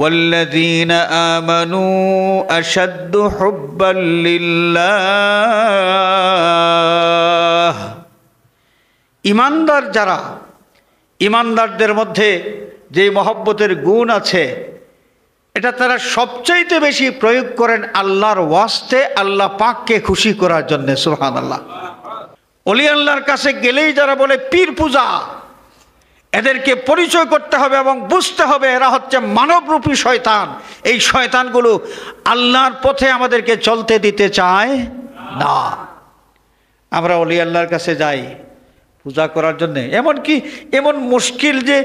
والذين آمنوا أشد حبا لله ইমানদার যারা ইমানদারদের মধ্যে যে মহব্বতের গুণ আছে এটা তারা সবচাইতে বেশি প্রয়োগ করেন আল্লাহর ওয়াস্তে আল্লাহ পাককে খুশি করার জন্যে সুহান আল্লাহ অলি আল্লাহর কাছে গেলেই যারা বলে পীর পূজা এদেরকে পরিচয় করতে হবে এবং বুঝতে হবে এরা হচ্ছে মানবরূপী শয়তান এই শয়তানগুলো আল্লাহর পথে আমাদেরকে চলতে দিতে চায় না আমরা অলি আল্লাহর কাছে যাই পূজা করার জন্যে এমনকি এমন মুশকিল যে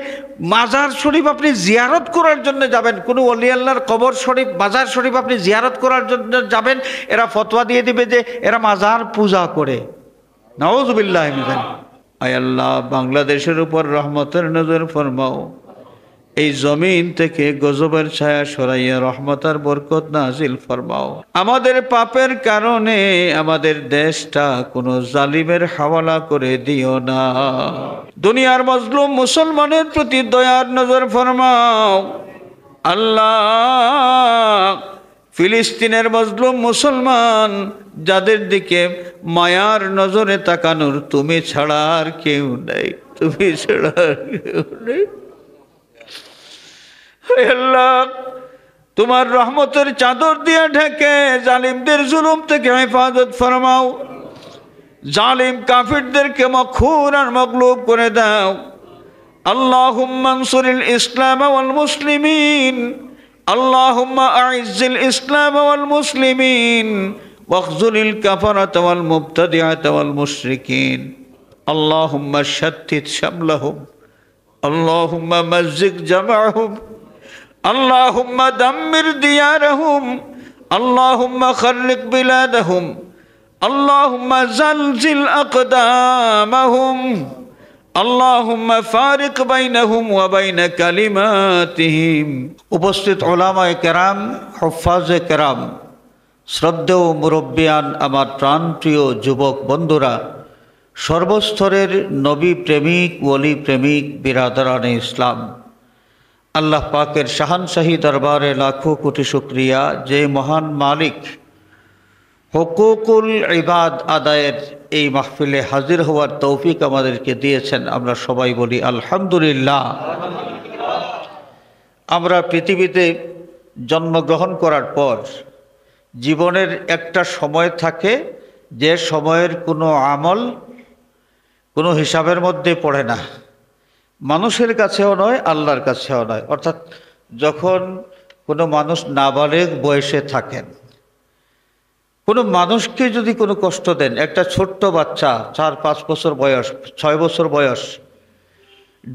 মাজার শরীফ আপনি জিয়ারত করার জন্য যাবেন কোনো অলি আল্লাহর কবর শরীফ মাজার শরীফ আপনি জিয়ারত করার জন্য যাবেন এরা ফতোয়া দিয়ে দিবে যে এরা মাজার পূজা করে নওয়াজ মিজান আল্লাহ বাংলাদেশের উপর রহমতের নজর ফরমাও এই জমিন থেকে গজবের ছায়া সরাইয়া রহমতার বরকত নাজিল ফরমাও আমাদের পাপের কারণে আমাদের দেশটা কোনো জালিমের হাওয়ালা করে দিও না দুনিয়ার মজলুম মুসলমানের প্রতি দয়ার নজর ফরমাও আল্লাহ ফিলিস্তিনের মজলুম মুসলমান যাদের দিকে মায়ার নজরে তাকানোর তুমি ছাড়া আর কেউ নেই তুমি ছাড়া আর কেউ নেই আল্লাহ তোমার রহমতের চাদর দিয়ে ঢেকে জালিমদের জুলুম থেকে হেফাজত ফরমাও জালিম কাফিরদেরকে মখুর আর মকলুব করে দাও আল্লাহ ইসলাম মুসলিমিন اللهم أعز الإسلام والمسلمين واخذل الكفرة والمبتدعة والمشركين اللهم شتت شملهم اللهم مزق جمعهم اللهم دمر ديارهم اللهم خرق بلادهم اللهم زلزل أقدامهم উপস্থিত ওলামায় কেরাম হফাজে কেরাম শ্রদ্ধেয় মুরব্বিয়ান আমার প্রাণপ্রিয় যুবক বন্ধুরা সর্বস্তরের নবী প্রেমিক ওলি প্রেমিক বিরাদারান ইসলাম আল্লাহ পাকের শাহানশাহী দরবারে লাখো কোটি শুক্রিয়া যে মহান মালিক হকুকুল ইবাদ আদায়ের এই মাহফিলে হাজির হওয়ার তৌফিক আমাদেরকে দিয়েছেন আমরা সবাই বলি আলহামদুলিল্লাহ আমরা পৃথিবীতে জন্মগ্রহণ করার পর জীবনের একটা সময় থাকে যে সময়ের কোনো আমল কোনো হিসাবের মধ্যে পড়ে না মানুষের কাছেও নয় আল্লাহর কাছেও নয় অর্থাৎ যখন কোনো মানুষ নাবালেক বয়সে থাকেন কোনো মানুষকে যদি কোনো কষ্ট দেন একটা ছোট্ট বাচ্চা চার পাঁচ বছর বয়স ছয় বছর বয়স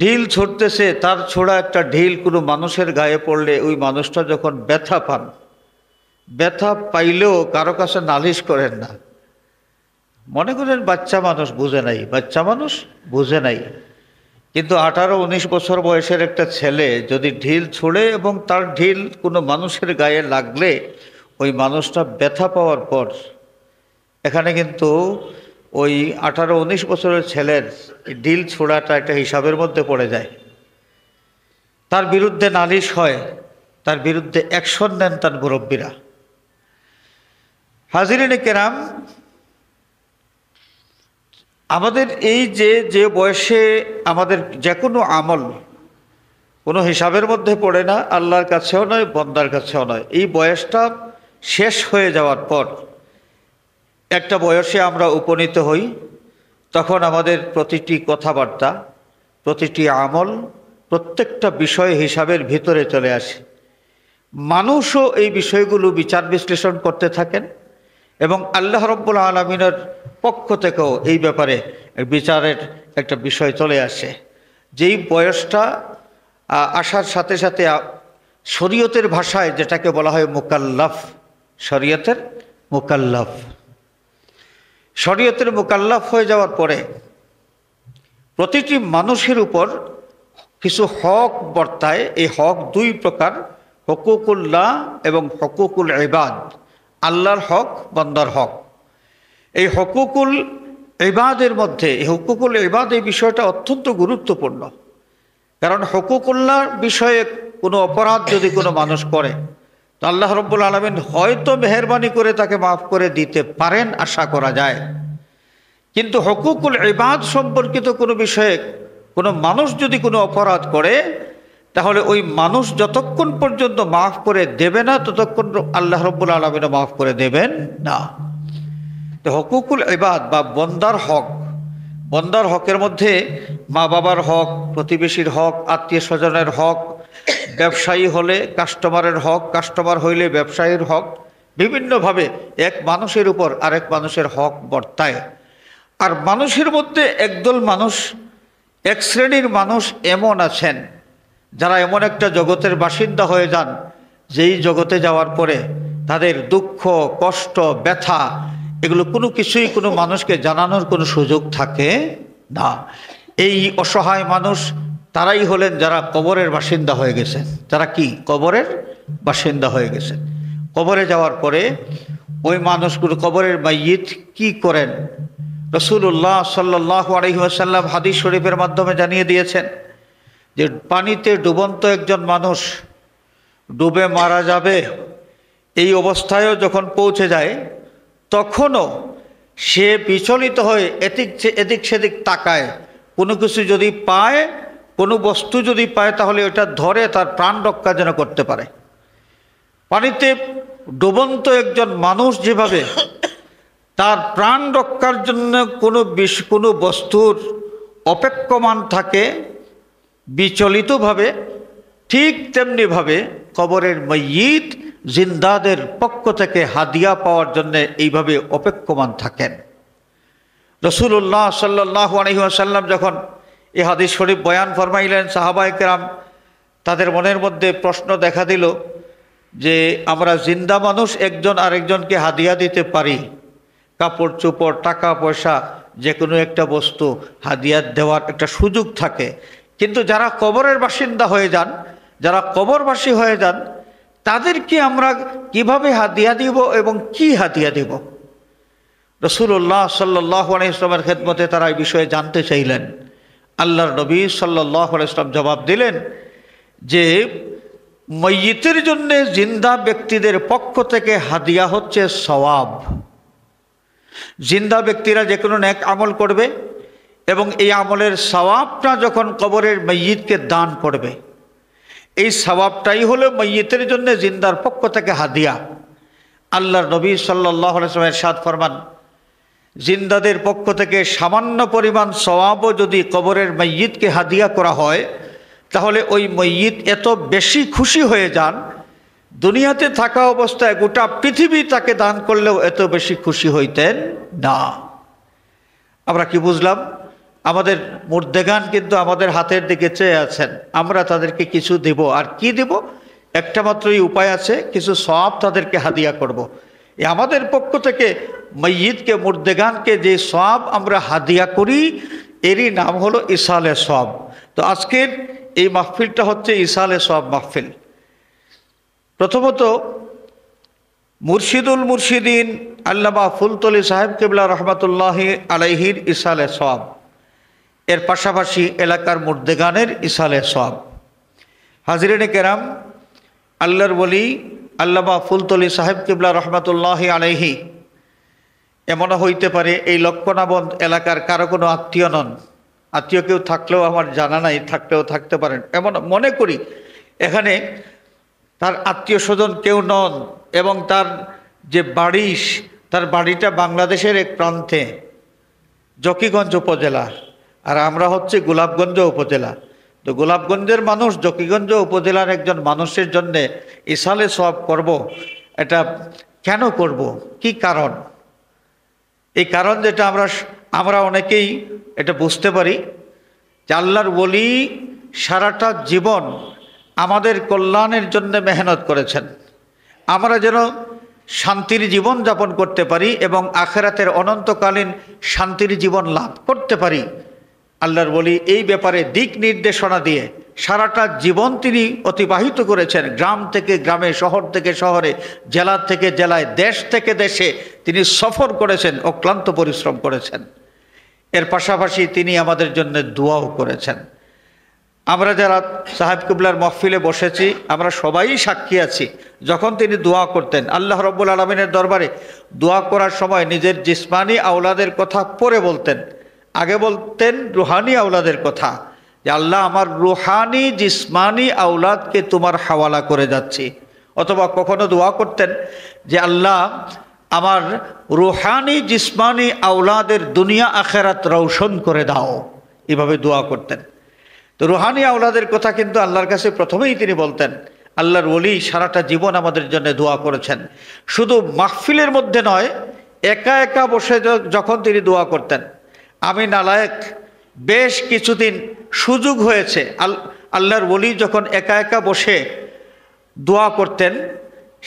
ঢিল ছুটতেছে তার ছোড়া একটা ঢিল কোনো মানুষের গায়ে পড়লে ওই মানুষটা যখন ব্যথা পান ব্যথা পাইলেও কারো কাছে নালিশ করেন না মনে করেন বাচ্চা মানুষ বুঝে নাই বাচ্চা মানুষ বুঝে নাই কিন্তু আঠারো উনিশ বছর বয়সের একটা ছেলে যদি ঢিল ছুঁড়ে এবং তার ঢিল কোনো মানুষের গায়ে লাগলে ওই মানুষটা ব্যথা পাওয়ার পর এখানে কিন্তু ওই আঠারো উনিশ বছরের ছেলের ডিল ছোড়াটা একটা হিসাবের মধ্যে পড়ে যায় তার বিরুদ্ধে নালিশ হয় তার বিরুদ্ধে অ্যাকশন নেন তার মুরব্বীরা হাজিরিনে কেরাম আমাদের এই যে যে বয়সে আমাদের যে কোনো আমল কোনো হিসাবের মধ্যে পড়ে না আল্লাহর কাছেও নয় বন্দার কাছেও নয় এই বয়সটা শেষ হয়ে যাওয়ার পর একটা বয়সে আমরা উপনীত হই তখন আমাদের প্রতিটি কথাবার্তা প্রতিটি আমল প্রত্যেকটা বিষয় হিসাবের ভিতরে চলে আসে মানুষও এই বিষয়গুলো বিচার বিশ্লেষণ করতে থাকেন এবং আল্লাহ রব্বুল আলমিনের পক্ষ থেকেও এই ব্যাপারে বিচারের একটা বিষয় চলে আসে যেই বয়সটা আসার সাথে সাথে শরীয়তের ভাষায় যেটাকে বলা হয় মোকাল্লাফ শরীয়তের মোকাল্লাফ শরীয়তের মোকাল্লাফ হয়ে যাওয়ার পরে প্রতিটি মানুষের উপর কিছু হক বর্তায় এই হক দুই প্রকার হকুকুল্লাহ এবং হকুকুল এবাদ আল্লাহর হক বন্দর হক এই হকুকুল এবাদের মধ্যে এই হকুকুল ইবাদ এই বিষয়টা অত্যন্ত গুরুত্বপূর্ণ কারণ হকুকুল্লাহ বিষয়ে কোনো অপরাধ যদি কোনো মানুষ করে তো আল্লাহ রব্বুল আলমিন হয়তো মেহরবানি করে তাকে মাফ করে দিতে পারেন আশা করা যায় কিন্তু হকুকুল এবাদ সম্পর্কিত কোনো বিষয়ে কোনো মানুষ যদি কোনো অপরাধ করে তাহলে ওই মানুষ যতক্ষণ পর্যন্ত মাফ করে দেবে না ততক্ষণ আল্লাহ রব্বুল আলমিনও মাফ করে দেবেন না তো হকুকুল এবাদ বা বন্দার হক বন্দার হকের মধ্যে মা বাবার হক প্রতিবেশীর হক আত্মীয় স্বজনের হক ব্যবসায়ী হলে কাস্টমারের হক কাস্টমার হইলে ব্যবসায়ীর হক বিভিন্নভাবে এক মানুষের উপর আরেক মানুষের হক বর্তায় আর মানুষের মধ্যে একদল মানুষ এক শ্রেণীর মানুষ এমন আছেন যারা এমন একটা জগতের বাসিন্দা হয়ে যান যেই জগতে যাওয়ার পরে তাদের দুঃখ কষ্ট ব্যথা এগুলো কোনো কিছুই কোনো মানুষকে জানানোর কোনো সুযোগ থাকে না এই অসহায় মানুষ তারাই হলেন যারা কবরের বাসিন্দা হয়ে গেছেন তারা কি কবরের বাসিন্দা হয়ে গেছে কবরে যাওয়ার পরে ওই মানুষগুলো কবরের মাইয়িত কি করেন রসুল্লাহ সাল্লাহ আলহিহাসাল্লাম হাদিস শরীফের মাধ্যমে জানিয়ে দিয়েছেন যে পানিতে ডুবন্ত একজন মানুষ ডুবে মারা যাবে এই অবস্থায়ও যখন পৌঁছে যায় তখনও সে বিচলিত হয়ে এদিক এদিক সেদিক তাকায় কোনো কিছু যদি পায় কোনো বস্তু যদি পায় তাহলে ওটা ধরে তার প্রাণ রক্ষা যেন করতে পারে পানিতে ডুবন্ত একজন মানুষ যেভাবে তার প্রাণ রক্ষার জন্য কোনো বিশ কোনো বস্তুর অপেক্ষমান থাকে বিচলিতভাবে ঠিক তেমনিভাবে কবরের ময়িত জিন্দাদের পক্ষ থেকে হাদিয়া পাওয়ার জন্য এইভাবে অপেক্ষমান থাকেন রসুল্লাহ সাল্লাহ আলহিহাসাল্লাম যখন এ হাদিস শরীফ বয়ান ফরমাইলেন সাহাবাইকেরাম তাদের মনের মধ্যে প্রশ্ন দেখা দিল যে আমরা জিন্দা মানুষ একজন আরেকজনকে হাদিয়া দিতে পারি কাপড় চোপড় টাকা পয়সা যে কোনো একটা বস্তু হাদিয়া দেওয়ার একটা সুযোগ থাকে কিন্তু যারা কবরের বাসিন্দা হয়ে যান যারা কবরবাসী হয়ে যান তাদেরকে আমরা কিভাবে হাদিয়া দিব এবং কি হাদিয়া দিব রসুল্লাহ সাল্লাহ আলহিসের খেদমতে তারা এই বিষয়ে জানতে চাইলেন আল্লাহর নবী সাল্লাহ জবাব দিলেন যে ময়িতের জন্যে জিন্দা ব্যক্তিদের পক্ষ থেকে হাদিয়া হচ্ছে সওয়াব জিন্দা ব্যক্তিরা যে কোনো এক আমল করবে এবং এই আমলের সওয়াবটা যখন কবরের মৈতকে দান করবে এই সবাবটাই হলো মৈতের জন্য জিন্দার পক্ষ থেকে হাদিয়া আল্লাহর নবী সাল্লাহ সাদ ফরমান জিন্দাদের পক্ষ থেকে সামান্য পরিমাণ সওয়াবও যদি কবরের মৈয়িদকে হাদিয়া করা হয় তাহলে ওই মৈয়িদ এত বেশি খুশি হয়ে যান দুনিয়াতে থাকা অবস্থায় গোটা পৃথিবী তাকে দান করলেও এত বেশি খুশি হইতেন না আমরা কি বুঝলাম আমাদের মুর্দেগান কিন্তু আমাদের হাতের দিকে চেয়ে আছেন আমরা তাদেরকে কিছু দেব আর কি দেব একটা মাত্রই উপায় আছে কিছু সব তাদেরকে হাদিয়া করব। আমাদের পক্ষ থেকে মৈদকে মুর্দেগানকে যে সব আমরা হাদিয়া করি এরই নাম হলো ইসালে সব তো আজকের এই মাহফিলটা হচ্ছে ইসালে সব মাহফিল প্রথমত মুর্শিদুল মুর্শিদিন আল্লামা ফুলতলি সাহেব কেবলা রহমতুল্লাহ আলাইহির ইসালে সব এর পাশাপাশি এলাকার মুর্দেগানের ইসালে সব হাজিরেনে কেরাম আল্লাহর বলি আল্লামা ফুলতলি সাহেব কিবলা রহমতুল্লাহ আলহি এমন হইতে পারে এই লক্ষণাবন্ধ এলাকার কারো কোনো আত্মীয় নন আত্মীয় কেউ থাকলেও আমার জানা নাই থাকলেও থাকতে পারেন এমন মনে করি এখানে তার আত্মীয় স্বজন কেউ নন এবং তার যে বাড়ি তার বাড়িটা বাংলাদেশের এক প্রান্তে জকিগঞ্জ উপজেলা আর আমরা হচ্ছে গোলাপগঞ্জ উপজেলা তো গোলাপগঞ্জের মানুষ জকিগঞ্জ উপজেলার একজন মানুষের জন্যে ইসালে সব করব এটা কেন করব কি কারণ এই কারণ যেটা আমরা আমরা অনেকেই এটা বুঝতে পারি যে আল্লাহর বলি সারাটা জীবন আমাদের কল্যাণের জন্য মেহনত করেছেন আমরা যেন শান্তির জীবন যাপন করতে পারি এবং আখেরাতের অনন্তকালীন শান্তির জীবন লাভ করতে পারি আল্লাহর বলি এই ব্যাপারে দিক নির্দেশনা দিয়ে সারাটা জীবন তিনি অতিবাহিত করেছেন গ্রাম থেকে গ্রামে শহর থেকে শহরে জেলা থেকে জেলায় দেশ থেকে দেশে তিনি সফর করেছেন অক্লান্ত পরিশ্রম করেছেন এর পাশাপাশি তিনি আমাদের জন্য দোয়াও করেছেন আমরা যারা সাহেব কুবলার মহফিলে বসেছি আমরা সবাই সাক্ষী আছি যখন তিনি দোয়া করতেন আল্লাহ রব্বুল আলমিনের দরবারে দোয়া করার সময় নিজের জিসমানি আওলাদের কথা পরে বলতেন আগে বলতেন রুহানি আওলাদের কথা যে আল্লাহ আমার রুহানি জিসমানি আওলাদকে তোমার হাওয়ালা করে যাচ্ছি অথবা কখনো দোয়া করতেন যে আল্লাহ আমার রুহানি জিসমানি আওলাদের দুনিয়া আখেরাত রৌশন করে দাও এভাবে দোয়া করতেন তো রুহানি আওলাদের কথা কিন্তু আল্লাহর কাছে প্রথমেই তিনি বলতেন আল্লাহর ওলি সারাটা জীবন আমাদের জন্য দোয়া করেছেন শুধু মাহফিলের মধ্যে নয় একা একা বসে যখন তিনি দোয়া করতেন আমি নালায়েক বেশ কিছুদিন সুযোগ হয়েছে আল আল্লাহর বলি যখন একা একা বসে দোয়া করতেন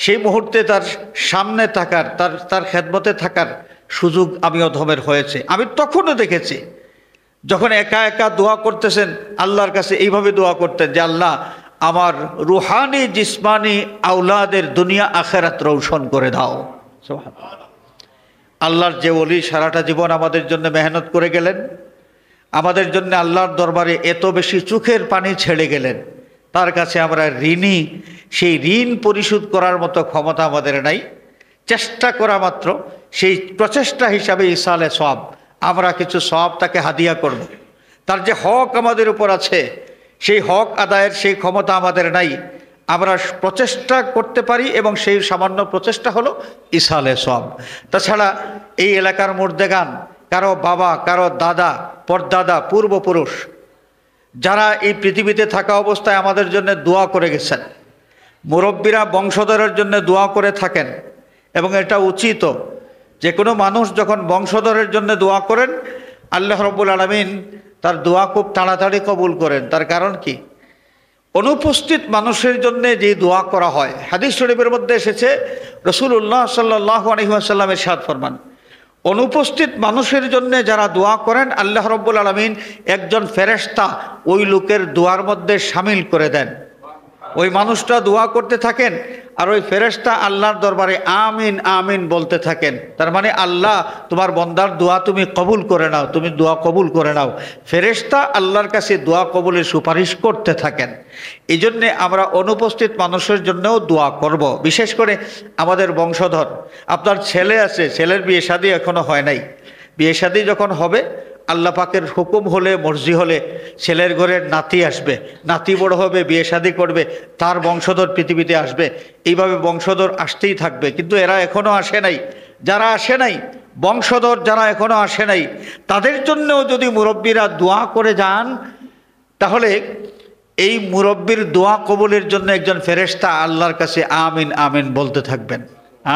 সেই মুহূর্তে তার সামনে থাকার তার তার খেদমতে থাকার সুযোগ আমি অধমের হয়েছে আমি তখনও দেখেছি যখন একা একা দোয়া করতেছেন আল্লাহর কাছে এইভাবে দোয়া করতেন যে আল্লাহ আমার রুহানি জিসমানি আউলাদের দুনিয়া আখেরাত রৌশন করে দাও আল্লাহর যে অলি সারাটা জীবন আমাদের জন্য মেহনত করে গেলেন আমাদের জন্য আল্লাহর দরবারে এত বেশি চোখের পানি ছেড়ে গেলেন তার কাছে আমরা ঋণই সেই ঋণ পরিশোধ করার মতো ক্ষমতা আমাদের নাই চেষ্টা করা মাত্র সেই প্রচেষ্টা হিসাবে ইসালে সব আমরা কিছু সব তাকে হাদিয়া করব। তার যে হক আমাদের উপর আছে সেই হক আদায়ের সেই ক্ষমতা আমাদের নাই আমরা প্রচেষ্টা করতে পারি এবং সেই সামান্য প্রচেষ্টা হলো ইসালে সব তাছাড়া এই এলাকার মুর্দেগান কারো বাবা কারো দাদা পরদাদা পূর্বপুরুষ যারা এই পৃথিবীতে থাকা অবস্থায় আমাদের জন্য দোয়া করে গেছেন মুরব্বীরা বংশধরের জন্য দোয়া করে থাকেন এবং এটা উচিত যে কোনো মানুষ যখন বংশধরের জন্য দোয়া করেন আল্লাহ রব্বুল আলমিন তার দোয়া খুব তাড়াতাড়ি কবুল করেন তার কারণ কী অনুপস্থিত মানুষের জন্য যে দোয়া করা হয় হাদিস শরীফের মধ্যে এসেছে রসুল্লাহ সাল্লাহ আলহিহাসাল্লামের সাদ ফরমান অনুপস্থিত মানুষের জন্য যারা দোয়া করেন আল্লাহ রব্বুল আলমিন একজন ফেরেস্তা ওই লোকের দোয়ার মধ্যে সামিল করে দেন ওই মানুষটা দোয়া করতে থাকেন আর ওই ফেরেস্তা আল্লাহর দরবারে আমিন আমিন বলতে থাকেন তার মানে আল্লাহ তোমার বন্দার দোয়া তুমি কবুল করে নাও তুমি দোয়া কবুল করে নাও ফেরেস্তা আল্লাহর কাছে দোয়া কবুলের সুপারিশ করতে থাকেন এই জন্যে আমরা অনুপস্থিত মানুষের জন্যও দোয়া করব। বিশেষ করে আমাদের বংশধর আপনার ছেলে আছে ছেলের বিয়ে শাদী এখনও হয় নাই বিয়ে শাদী যখন হবে আল্লাহ পাকের হুকুম হলে মর্জি হলে ছেলের ঘরের নাতি আসবে নাতি বড় হবে বিয়ে শাদি করবে তার বংশধর পৃথিবীতে আসবে এইভাবে বংশধর আসতেই থাকবে কিন্তু এরা এখনও আসে নাই যারা আসে নাই বংশধর যারা এখনও আসে নাই তাদের জন্য যদি মুরব্বীরা দোয়া করে যান তাহলে এই মুরব্বীর দোয়া কবলের জন্য একজন ফেরেস্তা আল্লাহর কাছে আমিন আমিন বলতে থাকবেন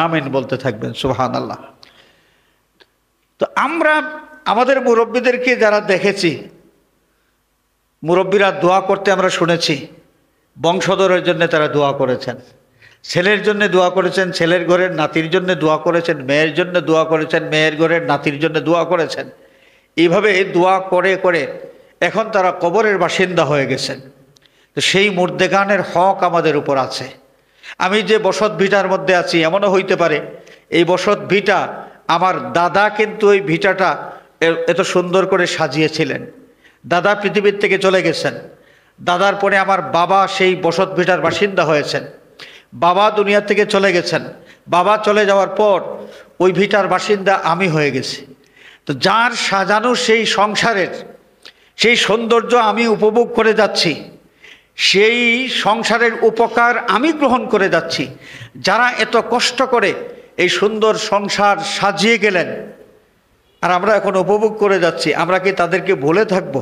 আমিন বলতে থাকবেন সুহান আল্লাহ তো আমরা আমাদের মুরব্বীদেরকে যারা দেখেছি মুরব্বীরা দোয়া করতে আমরা শুনেছি বংশধরের জন্য তারা দোয়া করেছেন ছেলের জন্য দোয়া করেছেন ছেলের ঘরের নাতির জন্য দোয়া করেছেন মেয়ের জন্য দোয়া করেছেন মেয়ের ঘরের নাতির জন্য দোয়া করেছেন এইভাবে দোয়া করে করে এখন তারা কবরের বাসিন্দা হয়ে গেছেন তো সেই মুর্দেগানের হক আমাদের উপর আছে আমি যে বসত ভিটার মধ্যে আছি এমনও হইতে পারে এই বসত ভিটা আমার দাদা কিন্তু ওই ভিটাটা এত সুন্দর করে সাজিয়েছিলেন দাদা পৃথিবীর থেকে চলে গেছেন দাদার পরে আমার বাবা সেই বসত ভিটার বাসিন্দা হয়েছেন বাবা দুনিয়া থেকে চলে গেছেন বাবা চলে যাওয়ার পর ওই ভিটার বাসিন্দা আমি হয়ে গেছি তো যার সাজানো সেই সংসারের সেই সৌন্দর্য আমি উপভোগ করে যাচ্ছি সেই সংসারের উপকার আমি গ্রহণ করে যাচ্ছি যারা এত কষ্ট করে এই সুন্দর সংসার সাজিয়ে গেলেন আর আমরা এখন উপভোগ করে যাচ্ছি আমরা কি তাদেরকে ভুলে থাকব।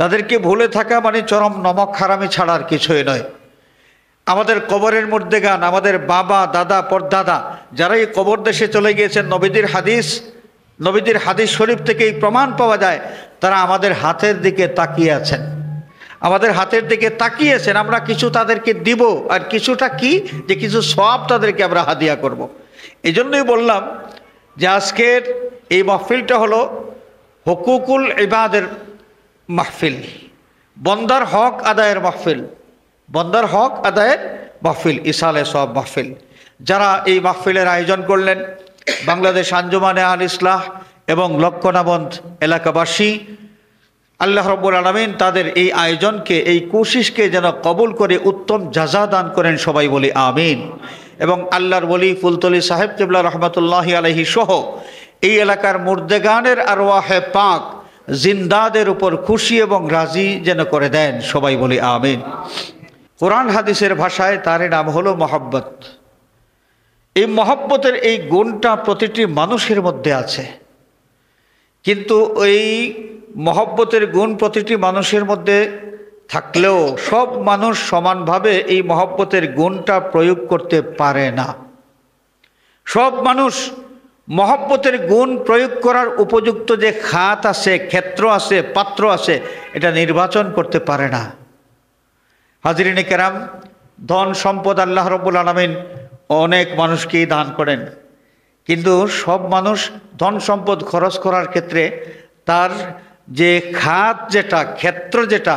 তাদেরকে ভুলে থাকা মানে চরম নমক হারামি ছাড়ার কিছুই নয় আমাদের কবরের মধ্যে গান আমাদের বাবা দাদা পরদাদা যারা এই কবর দেশে চলে গিয়েছেন নবীদের হাদিস নবীদের হাদিস শরীফ থেকে এই প্রমাণ পাওয়া যায় তারা আমাদের হাতের দিকে তাকিয়ে আছেন আমাদের হাতের দিকে তাকিয়েছেন আমরা কিছু তাদেরকে দিব আর কিছুটা কি যে কিছু সব তাদেরকে আমরা হাদিয়া করব। এই জন্যই বললাম যে আজকের এই মাহফিলটা হলো হকুকুল ইবাদের মাহফিল বন্দার হক আদায়ের মাহফিল বন্দার হক আদায়ের মাহফিল ইসালে সব মাহফিল যারা এই মাহফিলের আয়োজন করলেন বাংলাদেশ আঞ্জুমানে আল ইসলাহ এবং লক্ষণাবন্ধ এলাকাবাসী আল্লাহ রব্বুল আলমিন তাদের এই আয়োজনকে এই কোশিসকে যেন কবুল করে উত্তম যাজা দান করেন সবাই বলি আমিন এবং আল্লাহর বলি ফুলতলি সাহেব কেবলা রহমতুল্লাহ আলহি সহ এই এলাকার মুর্দেগানের আর ওয়াহে পাক জিন্দাদের উপর খুশি এবং রাজি যেন করে দেন সবাই বলি আমিন কোরআন হাদিসের ভাষায় তার নাম হলো মহব্বত এই মহব্বতের এই গুণটা প্রতিটি মানুষের মধ্যে আছে কিন্তু এই মহব্বতের গুণ প্রতিটি মানুষের মধ্যে থাকলেও সব মানুষ সমানভাবে এই মহব্বতের গুণটা প্রয়োগ করতে পারে না সব মানুষ মহব্বতের গুণ প্রয়োগ করার উপযুক্ত যে খাত আছে ক্ষেত্র আছে পাত্র আছে এটা নির্বাচন করতে পারে না হাজিরিনে কেরাম ধন সম্পদ আল্লাহ রব্বুল আলমিন অনেক মানুষকেই দান করেন কিন্তু সব মানুষ ধন সম্পদ খরচ করার ক্ষেত্রে তার যে খাত যেটা ক্ষেত্র যেটা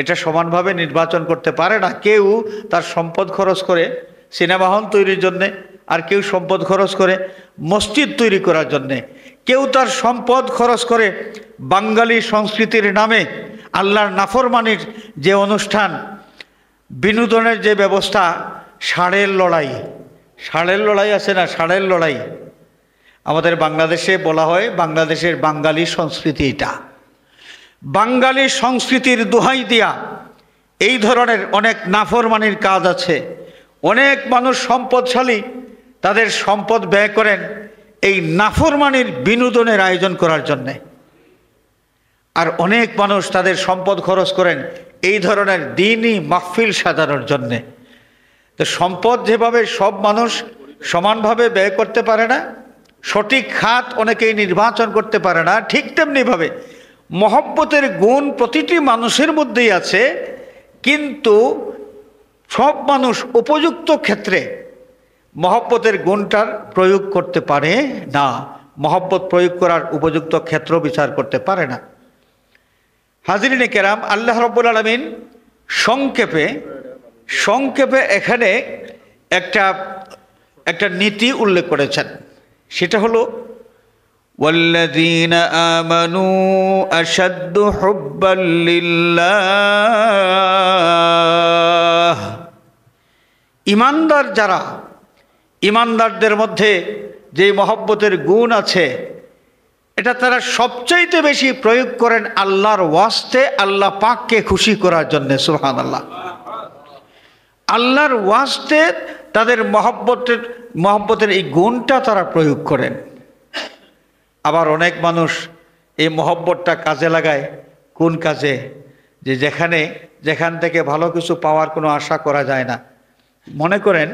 এটা সমানভাবে নির্বাচন করতে পারে না কেউ তার সম্পদ খরচ করে সিনেমা হল তৈরির জন্যে আর কেউ সম্পদ খরচ করে মসজিদ তৈরি করার জন্যে কেউ তার সম্পদ খরচ করে বাঙালি সংস্কৃতির নামে আল্লাহর নাফরমানির যে অনুষ্ঠান বিনোদনের যে ব্যবস্থা ষাঁড়ের লড়াই ষাঁড়ের লড়াই আছে না ষাঁড়ের লড়াই আমাদের বাংলাদেশে বলা হয় বাংলাদেশের বাঙালি সংস্কৃতি এটা বাঙালি সংস্কৃতির দোহাই দিয়া এই ধরনের অনেক নাফরমানির কাজ আছে অনেক মানুষ সম্পদশালী তাদের সম্পদ ব্যয় করেন এই নাফরমানির বিনোদনের আয়োজন করার জন্যে আর অনেক মানুষ তাদের সম্পদ খরচ করেন এই ধরনের দিনই মাহফিল সাজানোর জন্যে তো সম্পদ যেভাবে সব মানুষ সমানভাবে ব্যয় করতে পারে না সঠিক খাত অনেকেই নির্বাচন করতে পারে না ঠিক তেমনিভাবে মহব্বতের গুণ প্রতিটি মানুষের মধ্যেই আছে কিন্তু সব মানুষ উপযুক্ত ক্ষেত্রে মহব্বতের গুণটার প্রয়োগ করতে পারে না মহব্বত প্রয়োগ করার উপযুক্ত ক্ষেত্র বিচার করতে পারে না হাজিরিনে কেরাম আল্লাহ রব্বুল আলমিন সংক্ষেপে সংক্ষেপে এখানে একটা একটা নীতি উল্লেখ করেছেন সেটা হলো والذين ইমানদার যারা ইমানদারদের মধ্যে যে মহব্বতের গুণ আছে এটা তারা সবচাইতে বেশি প্রয়োগ করেন আল্লাহর ওয়াস্তে আল্লাহ পাককে খুশি করার জন্যে সুহান আল্লাহ আল্লাহর ওয়াস্তে তাদের মহব্বতের মহব্বতের এই গুণটা তারা প্রয়োগ করেন আবার অনেক মানুষ এই মহব্বতটা কাজে লাগায় কোন কাজে যে যেখানে যেখান থেকে ভালো কিছু পাওয়ার কোনো আশা করা যায় না মনে করেন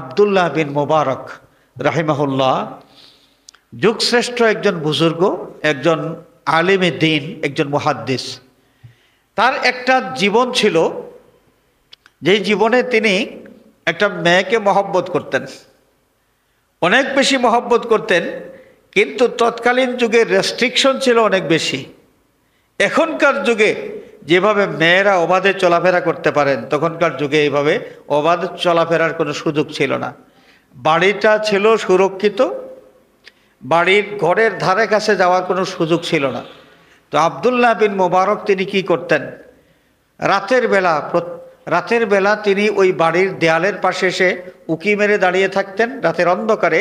আবদুল্লাহ বিন মোবারক রাহিমাহুল্লাহ যুগশ্রেষ্ঠ একজন বুজুর্গ একজন আলেমে দিন একজন মহাদ্দিস তার একটা জীবন ছিল যেই জীবনে তিনি একটা মেয়েকে মহব্বত করতেন অনেক বেশি মহব্বত করতেন কিন্তু তৎকালীন যুগে রেস্ট্রিকশন ছিল অনেক বেশি এখনকার যুগে যেভাবে মেয়েরা অবাধে চলাফেরা করতে পারেন তখনকার যুগে এইভাবে অবাধ চলাফেরার কোনো সুযোগ ছিল না বাড়িটা ছিল সুরক্ষিত বাড়ির ঘরের ধারে কাছে যাওয়ার কোনো সুযোগ ছিল না তো আবদুল্লাহ বিন মোবারক তিনি কি করতেন রাতের বেলা রাতের বেলা তিনি ওই বাড়ির দেয়ালের পাশে এসে উকি মেরে দাঁড়িয়ে থাকতেন রাতের অন্ধকারে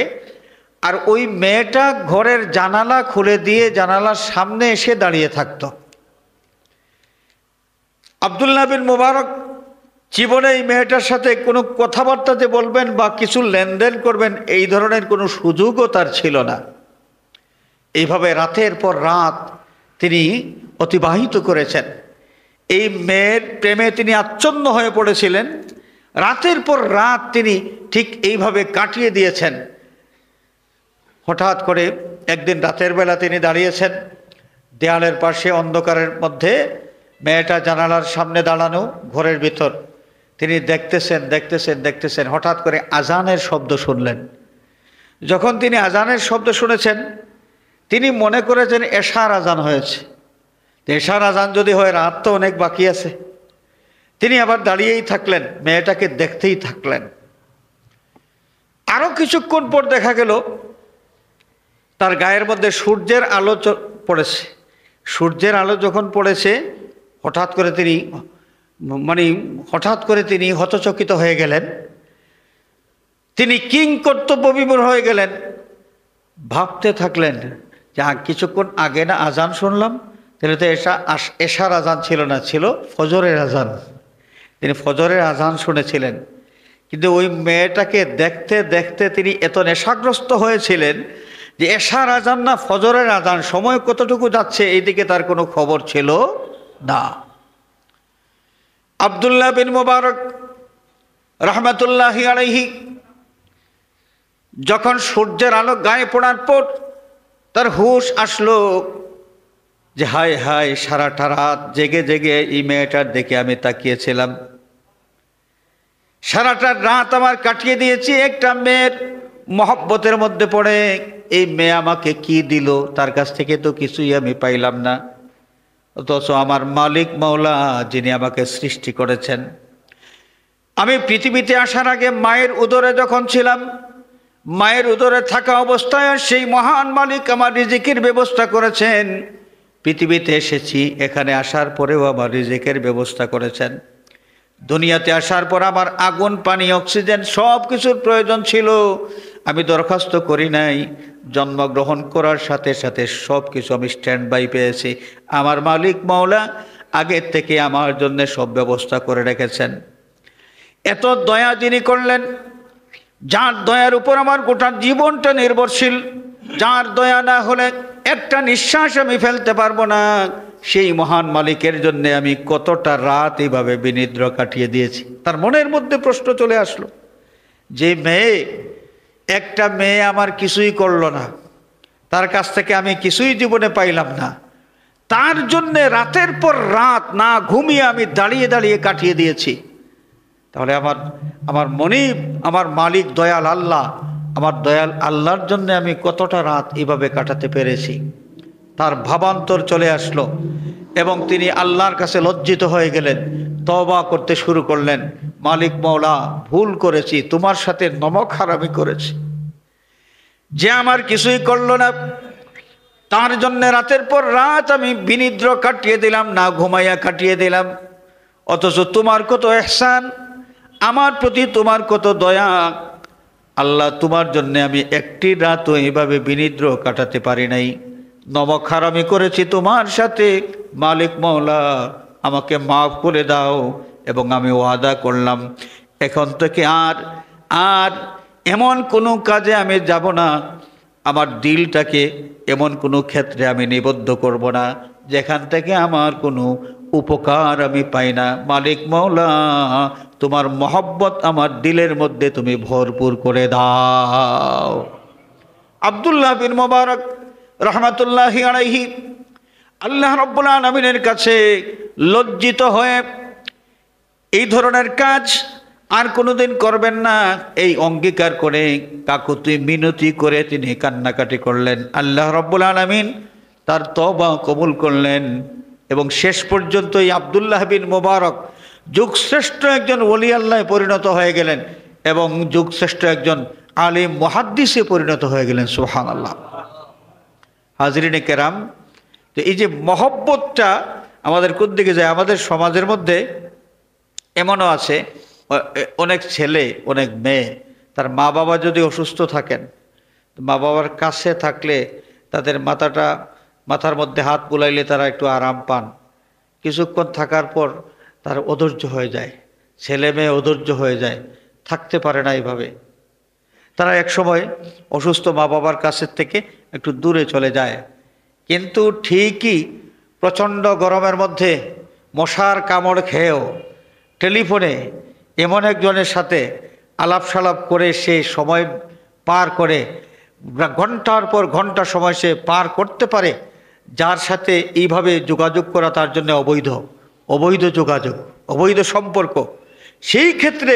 আর ওই মেয়েটা ঘরের জানালা খুলে দিয়ে জানালার সামনে এসে দাঁড়িয়ে থাকতো আবদুল্লাহ বিন মুবারক জীবনে এই মেয়েটার সাথে কোনো কথাবার্তা যে বলবেন বা কিছু লেনদেন করবেন এই ধরনের কোনো সুযোগও তার ছিল না এইভাবে রাতের পর রাত তিনি অতিবাহিত করেছেন এই মেয়ের প্রেমে তিনি আচ্ছন্ন হয়ে পড়েছিলেন রাতের পর রাত তিনি ঠিক এইভাবে কাটিয়ে দিয়েছেন হঠাৎ করে একদিন রাতের বেলা তিনি দাঁড়িয়েছেন দেয়ালের পাশে অন্ধকারের মধ্যে মেয়েটা জানালার সামনে দাঁড়ানো ঘরের ভিতর তিনি দেখতেছেন দেখতেছেন দেখতেছেন হঠাৎ করে আজানের শব্দ শুনলেন যখন তিনি আজানের শব্দ শুনেছেন তিনি মনে করেছেন এশার আজান হয়েছে এশার আজান যদি হয় রাত তো অনেক বাকি আছে তিনি আবার দাঁড়িয়েই থাকলেন মেয়েটাকে দেখতেই থাকলেন আরও কিছুক্ষণ পর দেখা গেল তার গায়ের মধ্যে সূর্যের আলো পড়েছে সূর্যের আলো যখন পড়েছে হঠাৎ করে তিনি মানে হঠাৎ করে তিনি হতচকিত হয়ে গেলেন তিনি কিং কর্তব্য বিমূল হয়ে গেলেন ভাবতে থাকলেন যে কিছুক্ষণ আগে না আজান শুনলাম তাহলে তো এসা এশার আজান ছিল না ছিল ফজরের আজান তিনি ফজরের আজান শুনেছিলেন কিন্তু ওই মেয়েটাকে দেখতে দেখতে তিনি এত নেশাগ্রস্ত হয়েছিলেন যে এশার আজান না ফজরের আজান সময় কতটুকু যাচ্ছে এইদিকে তার কোনো খবর ছিল না আবদুল্লাহ বিন মুবারক রহমতুল্লাহি আলহি যখন সূর্যের আলো গায়ে পড়ার পর তার হুশ আসলো যে হায় হায় সারাটা রাত জেগে জেগে এই মেয়েটার দেখে আমি তাকিয়েছিলাম সারাটা রাত আমার কাটিয়ে দিয়েছি একটা মেয়ের মহব্বতের মধ্যে পড়ে এই মেয়ে আমাকে কি দিল তার কাছ থেকে তো কিছুই আমি পাইলাম না অথচ আমার মালিক মাওলা যিনি আমাকে সৃষ্টি করেছেন আমি পৃথিবীতে আসার আগে মায়ের উদরে যখন ছিলাম মায়ের উদরে থাকা অবস্থায় সেই মহান মালিক আমার রিজিকের ব্যবস্থা করেছেন পৃথিবীতে এসেছি এখানে আসার পরেও আমার রিজিকের ব্যবস্থা করেছেন দুনিয়াতে আসার পর আমার আগুন পানি অক্সিজেন সব কিছুর প্রয়োজন ছিল আমি দরখাস্ত করি নাই জন্মগ্রহণ করার সাথে সাথে সব কিছু আমি স্ট্যান্ড বাই পেয়েছি আমার মালিক মাওলা আগের থেকে আমার জন্য সব ব্যবস্থা করে রেখেছেন এত দয়া যিনি করলেন যার দয়ার উপর আমার গোটা জীবনটা নির্ভরশীল যার দয়া না হলে একটা নিঃশ্বাস আমি ফেলতে পারবো না সেই মহান মালিকের জন্য আমি কতটা রাত এইভাবে বিনিদ্র কাটিয়ে দিয়েছি তার মনের মধ্যে প্রশ্ন চলে আসলো যে মেয়ে একটা মেয়ে আমার কিছুই করল না তার কাছ থেকে আমি কিছুই জীবনে পাইলাম না তার জন্যে রাতের পর রাত না ঘুমিয়ে আমি দাঁড়িয়ে দাঁড়িয়ে কাটিয়ে দিয়েছি তাহলে আমার আমার মনি আমার মালিক দয়াল আল্লাহ আমার দয়াল আল্লাহর জন্য আমি কতটা রাত এভাবে কাটাতে পেরেছি তার ভাবান্তর চলে আসলো এবং তিনি আল্লাহর কাছে লজ্জিত হয়ে গেলেন তবা করতে শুরু করলেন মালিক মৌলা ভুল করেছি তোমার সাথে নমক হারামি করেছি যে আমার কিছুই করল না তার জন্য রাতের পর রাত আমি বিনিদ্র কাটিয়ে দিলাম না ঘুমাইয়া কাটিয়ে দিলাম অথচ তোমার কত এহসান আমার প্রতি তোমার কত দয়া আল্লাহ তোমার জন্য আমি একটি রাতও এভাবে বিনিদ্র কাটাতে পারি নাই নমক হারামি করেছি তোমার সাথে মালিক মৌলা আমাকে মাফ করে দাও এবং আমি ওয়াদা করলাম এখন থেকে আর আর এমন কোনো কাজে আমি যাব না আমার দিলটাকে এমন কোনো ক্ষেত্রে আমি নিবদ্ধ করব না যেখান থেকে আমার কোনো উপকার আমি পাই না মালিক মৌলা তোমার মহব্বত আমার দিলের মধ্যে তুমি ভরপুর করে দাও আবদুল্লাহ বিন মোবারক রহমতুল্লাহি আলাইহি আল্লাহ রব্বুল নবীনের কাছে লজ্জিত হয়ে এই ধরনের কাজ আর কোনোদিন করবেন না এই অঙ্গীকার করে কাকুতি মিনতি করে তিনি কান্নাকাটি করলেন আল্লাহ রব্বুল নামিন তার তবা কবুল করলেন এবং শেষ পর্যন্ত এই আবদুল্লাহ বিন মোবারক যুগশ্রেষ্ঠ একজন ওলি আল্লাহ পরিণত হয়ে গেলেন এবং যুগশ্রেষ্ঠ একজন আলিম মহাদ্দিসে পরিণত হয়ে গেলেন সুহান আল্লাহ হাজরিনে কেরাম তো এই যে মহব্বতটা আমাদের কোন দিকে যায় আমাদের সমাজের মধ্যে এমনও আছে অনেক ছেলে অনেক মেয়ে তার মা বাবা যদি অসুস্থ থাকেন মা বাবার কাছে থাকলে তাদের মাথাটা মাথার মধ্যে হাত বুলাইলে তারা একটু আরাম পান কিছুক্ষণ থাকার পর তার অধৈর্য হয়ে যায় ছেলে মেয়ে অধৈর্য হয়ে যায় থাকতে পারে না এইভাবে তারা একসময় অসুস্থ মা বাবার কাছের থেকে একটু দূরে চলে যায় কিন্তু ঠিকই প্রচণ্ড গরমের মধ্যে মশার কামড় খেয়েও টেলিফোনে এমন একজনের সাথে আলাপ সালাপ করে সে সময় পার করে ঘন্টার পর ঘন্টা সময় সে পার করতে পারে যার সাথে এইভাবে যোগাযোগ করা তার জন্য অবৈধ অবৈধ যোগাযোগ অবৈধ সম্পর্ক সেই ক্ষেত্রে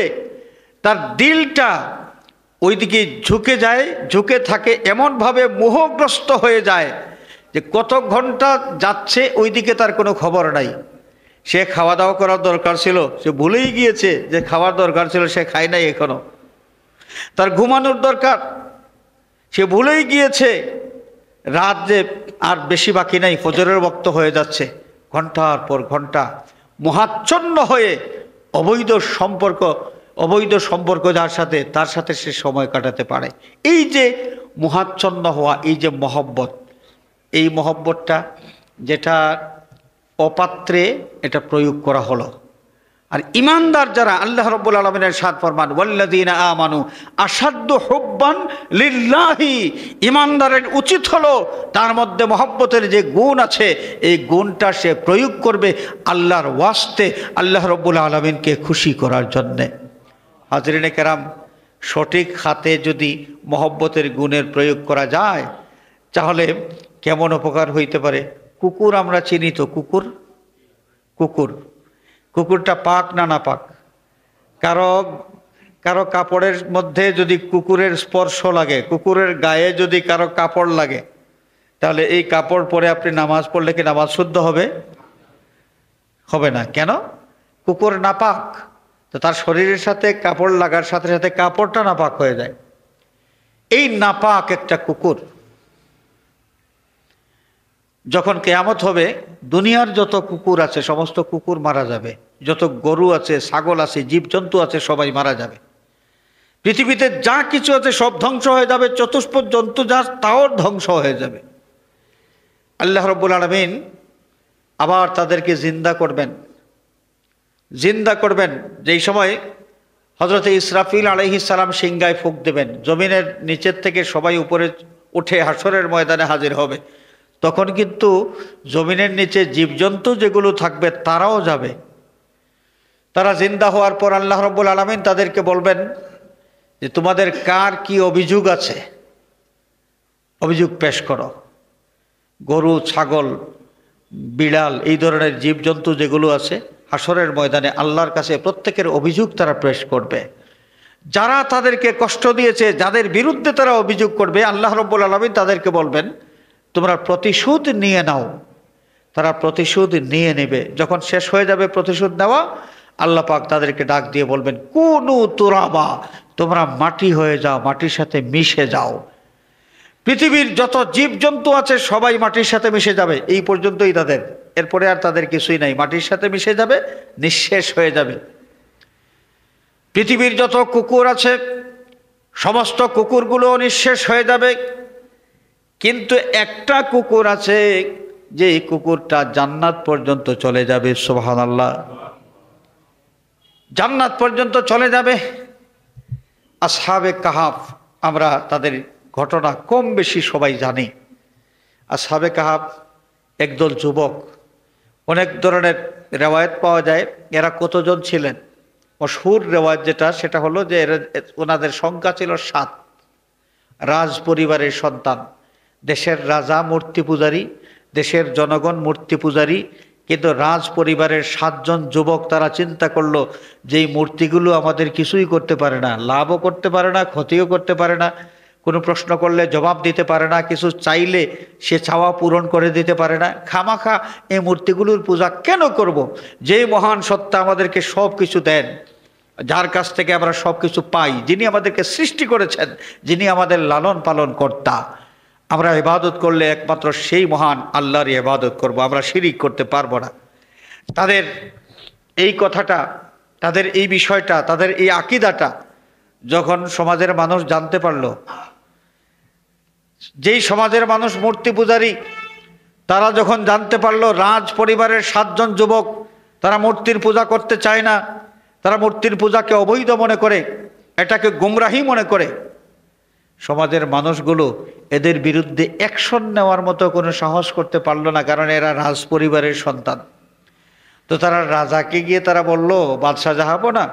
তার দিলটা ওইদিকে ঝুঁকে যায় ঝুঁকে থাকে এমনভাবে মোহগ্রস্ত হয়ে যায় যে কত ঘন্টা যাচ্ছে ওইদিকে তার কোনো খবর নাই সে খাওয়া দাওয়া করার দরকার ছিল সে ভুলেই গিয়েছে যে খাওয়ার দরকার ছিল সে খায় নাই এখনও তার ঘুমানোর দরকার সে ভুলেই গিয়েছে রাত যে আর বেশি বাকি নাই ফজরের বক্ত হয়ে যাচ্ছে ঘন্টার পর ঘন্টা মহাচ্ছন্ন হয়ে অবৈধ সম্পর্ক অবৈধ সম্পর্ক যার সাথে তার সাথে সে সময় কাটাতে পারে এই যে মহাচ্ছন্ন হওয়া এই যে মহব্বত এই মহব্বতটা যেটা অপাত্রে এটা প্রয়োগ করা হলো আর ইমানদার যারা আল্লাহ রব্বুল আলমিনের সাদ ফরমান ওয়াল্লাদিন আমানু আসাধ্য হব্বান লিল্লাহি ইমানদারের উচিত হলো তার মধ্যে মহব্বতের যে গুণ আছে এই গুণটা সে প্রয়োগ করবে আল্লাহর ওয়াস্তে আল্লাহ রব্বুল আলমিনকে খুশি করার জন্যে হাজরিনে কেরাম সঠিক হাতে যদি মহব্বতের গুণের প্রয়োগ করা যায় তাহলে কেমন উপকার হইতে পারে কুকুর আমরা চিনি তো কুকুর কুকুর কুকুরটা পাক না না পাক কারো কারো কাপড়ের মধ্যে যদি কুকুরের স্পর্শ লাগে কুকুরের গায়ে যদি কারো কাপড় লাগে তাহলে এই কাপড় পরে আপনি নামাজ পড়লে কি নামাজ শুদ্ধ হবে হবে না কেন কুকুর নাপাক তো তার শরীরের সাথে কাপড় লাগার সাথে সাথে কাপড়টা নাপাক হয়ে যায় এই নাপাক একটা কুকুর যখন কেয়ামত হবে দুনিয়ার যত কুকুর আছে সমস্ত কুকুর মারা যাবে যত গরু আছে ছাগল আছে জীবজন্তু আছে সবাই মারা যাবে পৃথিবীতে যা কিছু আছে সব ধ্বংস হয়ে যাবে চতুষ্প জন্তু যা তাও ধ্বংস হয়ে যাবে আল্লাহ রব্বুল আলমিন আবার তাদেরকে জিন্দা করবেন জিন্দা করবেন যেই সময় হজরত ইসরাফিল আলহি সালাম সিংগায় ফুক দেবেন জমিনের নিচের থেকে সবাই উপরে উঠে হাসরের ময়দানে হাজির হবে তখন কিন্তু জমিনের নিচে জীবজন্তু যেগুলো থাকবে তারাও যাবে তারা জিন্দা হওয়ার পর আল্লাহ রব্বুল আলমিন তাদেরকে বলবেন যে তোমাদের কার কি অভিযোগ আছে অভিযোগ পেশ করো গরু ছাগল বিড়াল এই ধরনের জীবজন্তু যেগুলো আছে হাসরের ময়দানে আল্লাহর কাছে প্রত্যেকের অভিযোগ তারা পেশ করবে যারা তাদেরকে কষ্ট দিয়েছে যাদের বিরুদ্ধে তারা অভিযোগ করবে আল্লাহ রব্বুল আলমিন তাদেরকে বলবেন তোমরা প্রতিশোধ নিয়ে নাও তারা প্রতিশোধ নিয়ে নেবে যখন শেষ হয়ে যাবে প্রতিশোধ নেওয়া আল্লাহ পাক তাদেরকে ডাক দিয়ে বলবেন কোনো তোরাবা তোমরা মাটি হয়ে যাও মাটির সাথে মিশে যাও পৃথিবীর যত জীবজন্তু আছে সবাই মাটির সাথে মিশে যাবে এই পর্যন্তই তাদের এরপরে আর তাদের কিছুই নাই মাটির সাথে মিশে যাবে নিঃশেষ হয়ে যাবে পৃথিবীর যত কুকুর আছে সমস্ত কুকুরগুলো নিঃশেষ হয়ে যাবে কিন্তু একটা কুকুর আছে যে কুকুরটা জান্নাত পর্যন্ত চলে যাবে সোহান আল্লাহ জান্নাত পর্যন্ত চলে যাবে আসহাবে কাহাফ আমরা তাদের ঘটনা কম বেশি সবাই জানি আসহাবে কাহাফ একদল যুবক অনেক ধরনের রেওয়ায়ত পাওয়া যায় এরা কতজন ছিলেন মশহুর রেওয়ায়ত যেটা সেটা হলো যে ওনাদের সংখ্যা ছিল সাত রাজ পরিবারের সন্তান দেশের রাজা মূর্তি পূজারী দেশের জনগণ মূর্তি পূজারী কিন্তু রাজ পরিবারের সাতজন যুবক তারা চিন্তা করলো যে এই মূর্তিগুলো আমাদের কিছুই করতে পারে না লাভও করতে পারে না ক্ষতিও করতে পারে না কোনো প্রশ্ন করলে জবাব দিতে পারে না কিছু চাইলে সে চাওয়া পূরণ করে দিতে পারে না খামাখা এই মূর্তিগুলোর পূজা কেন করব। যেই মহান সত্তা আমাদেরকে সব কিছু দেন যার কাছ থেকে আমরা সব কিছু পাই যিনি আমাদেরকে সৃষ্টি করেছেন যিনি আমাদের লালন পালন কর্তা আমরা ইবাদত করলে একমাত্র সেই মহান আল্লাহর ইবাদত করব আমরা শিরিক করতে পারবো না তাদের এই কথাটা তাদের এই বিষয়টা তাদের এই আকিদাটা যখন সমাজের মানুষ জানতে পারল যেই সমাজের মানুষ মূর্তি পূজারী তারা যখন জানতে পারল রাজ পরিবারের সাতজন যুবক তারা মূর্তির পূজা করতে চায় না তারা মূর্তির পূজাকে অবৈধ মনে করে এটাকে গুমরাহি মনে করে সমাজের মানুষগুলো এদের বিরুদ্ধে অ্যাকশন নেওয়ার মতো কোনো সাহস করতে পারল না কারণ এরা রাজ পরিবারের সন্তান তো তারা রাজাকে গিয়ে তারা বলল বাদশাহ যাহাবো না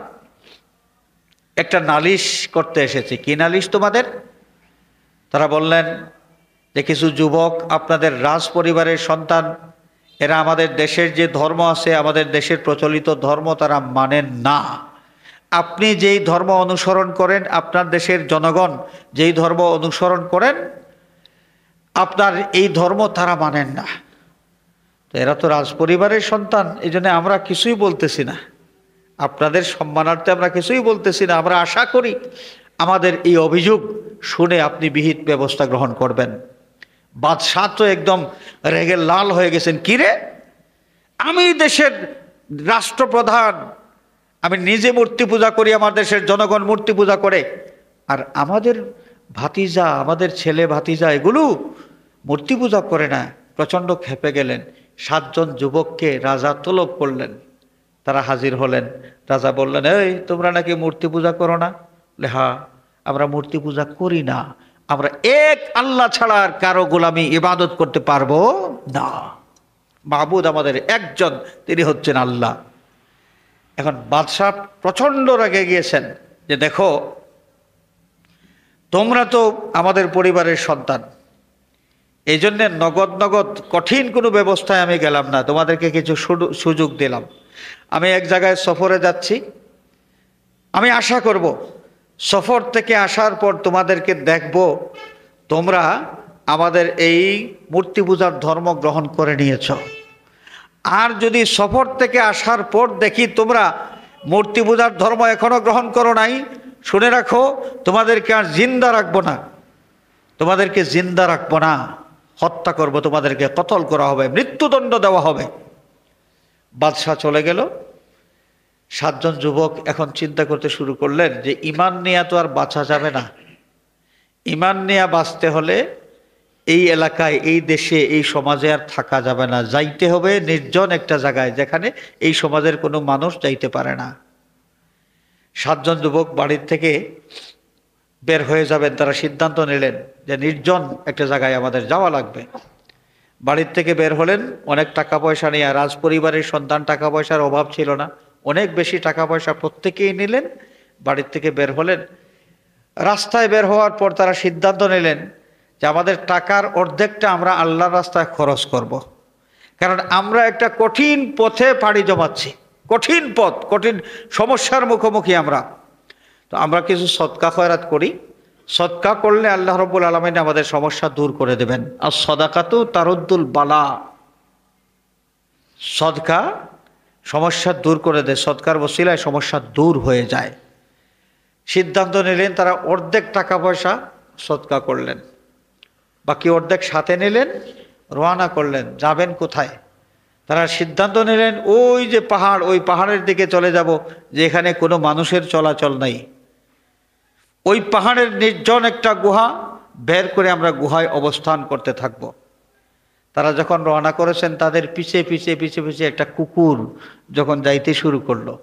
একটা নালিশ করতে এসেছি কি নালিশ তোমাদের তারা বললেন যে কিছু যুবক আপনাদের রাজ পরিবারের সন্তান এরা আমাদের দেশের যে ধর্ম আছে আমাদের দেশের প্রচলিত ধর্ম তারা মানেন না আপনি যেই ধর্ম অনুসরণ করেন আপনার দেশের জনগণ যেই ধর্ম অনুসরণ করেন আপনার এই ধর্ম তারা মানেন না তো এরা তো রাজপরিবারের সন্তান এই জন্য আমরা কিছুই বলতেছি না আপনাদের সম্মানার্থে আমরা কিছুই বলতেছি না আমরা আশা করি আমাদের এই অভিযোগ শুনে আপনি বিহিত ব্যবস্থা গ্রহণ করবেন বাদশাহ তো একদম রেগে লাল হয়ে গেছেন কিরে আমি দেশের রাষ্ট্রপ্রধান আমি নিজে মূর্তি পূজা করি আমার দেশের জনগণ মূর্তি পূজা করে আর আমাদের ভাতিজা আমাদের ছেলে ভাতিজা এগুলো মূর্তি পূজা করে না প্রচণ্ড খেপে গেলেন সাতজন যুবককে রাজা তলব করলেন তারা হাজির হলেন রাজা বললেন এই তোমরা নাকি মূর্তি পূজা করো না হা আমরা মূর্তি পূজা করি না আমরা এক আল্লাহ ছাড়া আর কারো গোলামি ইবাদত করতে পারবো না মাহবুদ আমাদের একজন তিনি হচ্ছেন আল্লাহ এখন বাদশাহ প্রচণ্ড রাগে গিয়েছেন যে দেখো তোমরা তো আমাদের পরিবারের সন্তান এই জন্যে নগদ নগদ কঠিন কোনো ব্যবস্থায় আমি গেলাম না তোমাদেরকে কিছু সুযোগ দিলাম আমি এক জায়গায় সফরে যাচ্ছি আমি আশা করব সফর থেকে আসার পর তোমাদেরকে দেখব তোমরা আমাদের এই মূর্তি পূজার ধর্ম গ্রহণ করে নিয়েছ আর যদি সফর থেকে আসার পর দেখি তোমরা মূর্তি পূজার ধর্ম এখনও গ্রহণ করো নাই শুনে রাখো তোমাদেরকে আর জিন্দা রাখবো না তোমাদেরকে জিন্দা রাখবো না হত্যা করব তোমাদেরকে কতল করা হবে মৃত্যুদণ্ড দেওয়া হবে বাদশাহ চলে গেল সাতজন যুবক এখন চিন্তা করতে শুরু করলেন যে ইমান নিয়ে তো আর বাঁচা যাবে না ইমান নিয়া বাঁচতে হলে এই এলাকায় এই দেশে এই সমাজে আর থাকা যাবে না যাইতে হবে নির্জন একটা জায়গায় যেখানে এই সমাজের কোনো মানুষ যাইতে পারে না সাতজন যুবক বাড়ির থেকে বের হয়ে যাবেন তারা সিদ্ধান্ত নিলেন যে নির্জন একটা জায়গায় আমাদের যাওয়া লাগবে বাড়ির থেকে বের হলেন অনেক টাকা পয়সা নিয়ে রাজ পরিবারের সন্তান টাকা পয়সার অভাব ছিল না অনেক বেশি টাকা পয়সা প্রত্যেকেই নিলেন বাড়ির থেকে বের হলেন রাস্তায় বের হওয়ার পর তারা সিদ্ধান্ত নিলেন যে আমাদের টাকার অর্ধেকটা আমরা আল্লাহর রাস্তায় খরচ করব। কারণ আমরা একটা কঠিন পথে পাড়ি জমাচ্ছি কঠিন পথ কঠিন সমস্যার মুখোমুখি আমরা তো আমরা কিছু সৎকা খয়রাত করি সৎকা করলে আল্লাহ রব্বুল আলমিন আমাদের সমস্যা দূর করে দেবেন আর সদাকা তো তারুদ্দুল বালা সদকা সমস্যা দূর করে দেয় সৎকার বসিলায় সমস্যা দূর হয়ে যায় সিদ্ধান্ত নিলেন তারা অর্ধেক টাকা পয়সা সৎকা করলেন বাকি অর্ধেক সাথে নিলেন রওনা করলেন যাবেন কোথায় তারা সিদ্ধান্ত নিলেন ওই যে পাহাড় ওই পাহাড়ের দিকে চলে যাব যে এখানে কোনো মানুষের চলাচল নাই ওই পাহাড়ের নির্জন একটা গুহা বের করে আমরা গুহায় অবস্থান করতে থাকব। তারা যখন রওনা করেছেন তাদের পিছে পিছে পিছে পিছে একটা কুকুর যখন যাইতে শুরু করলো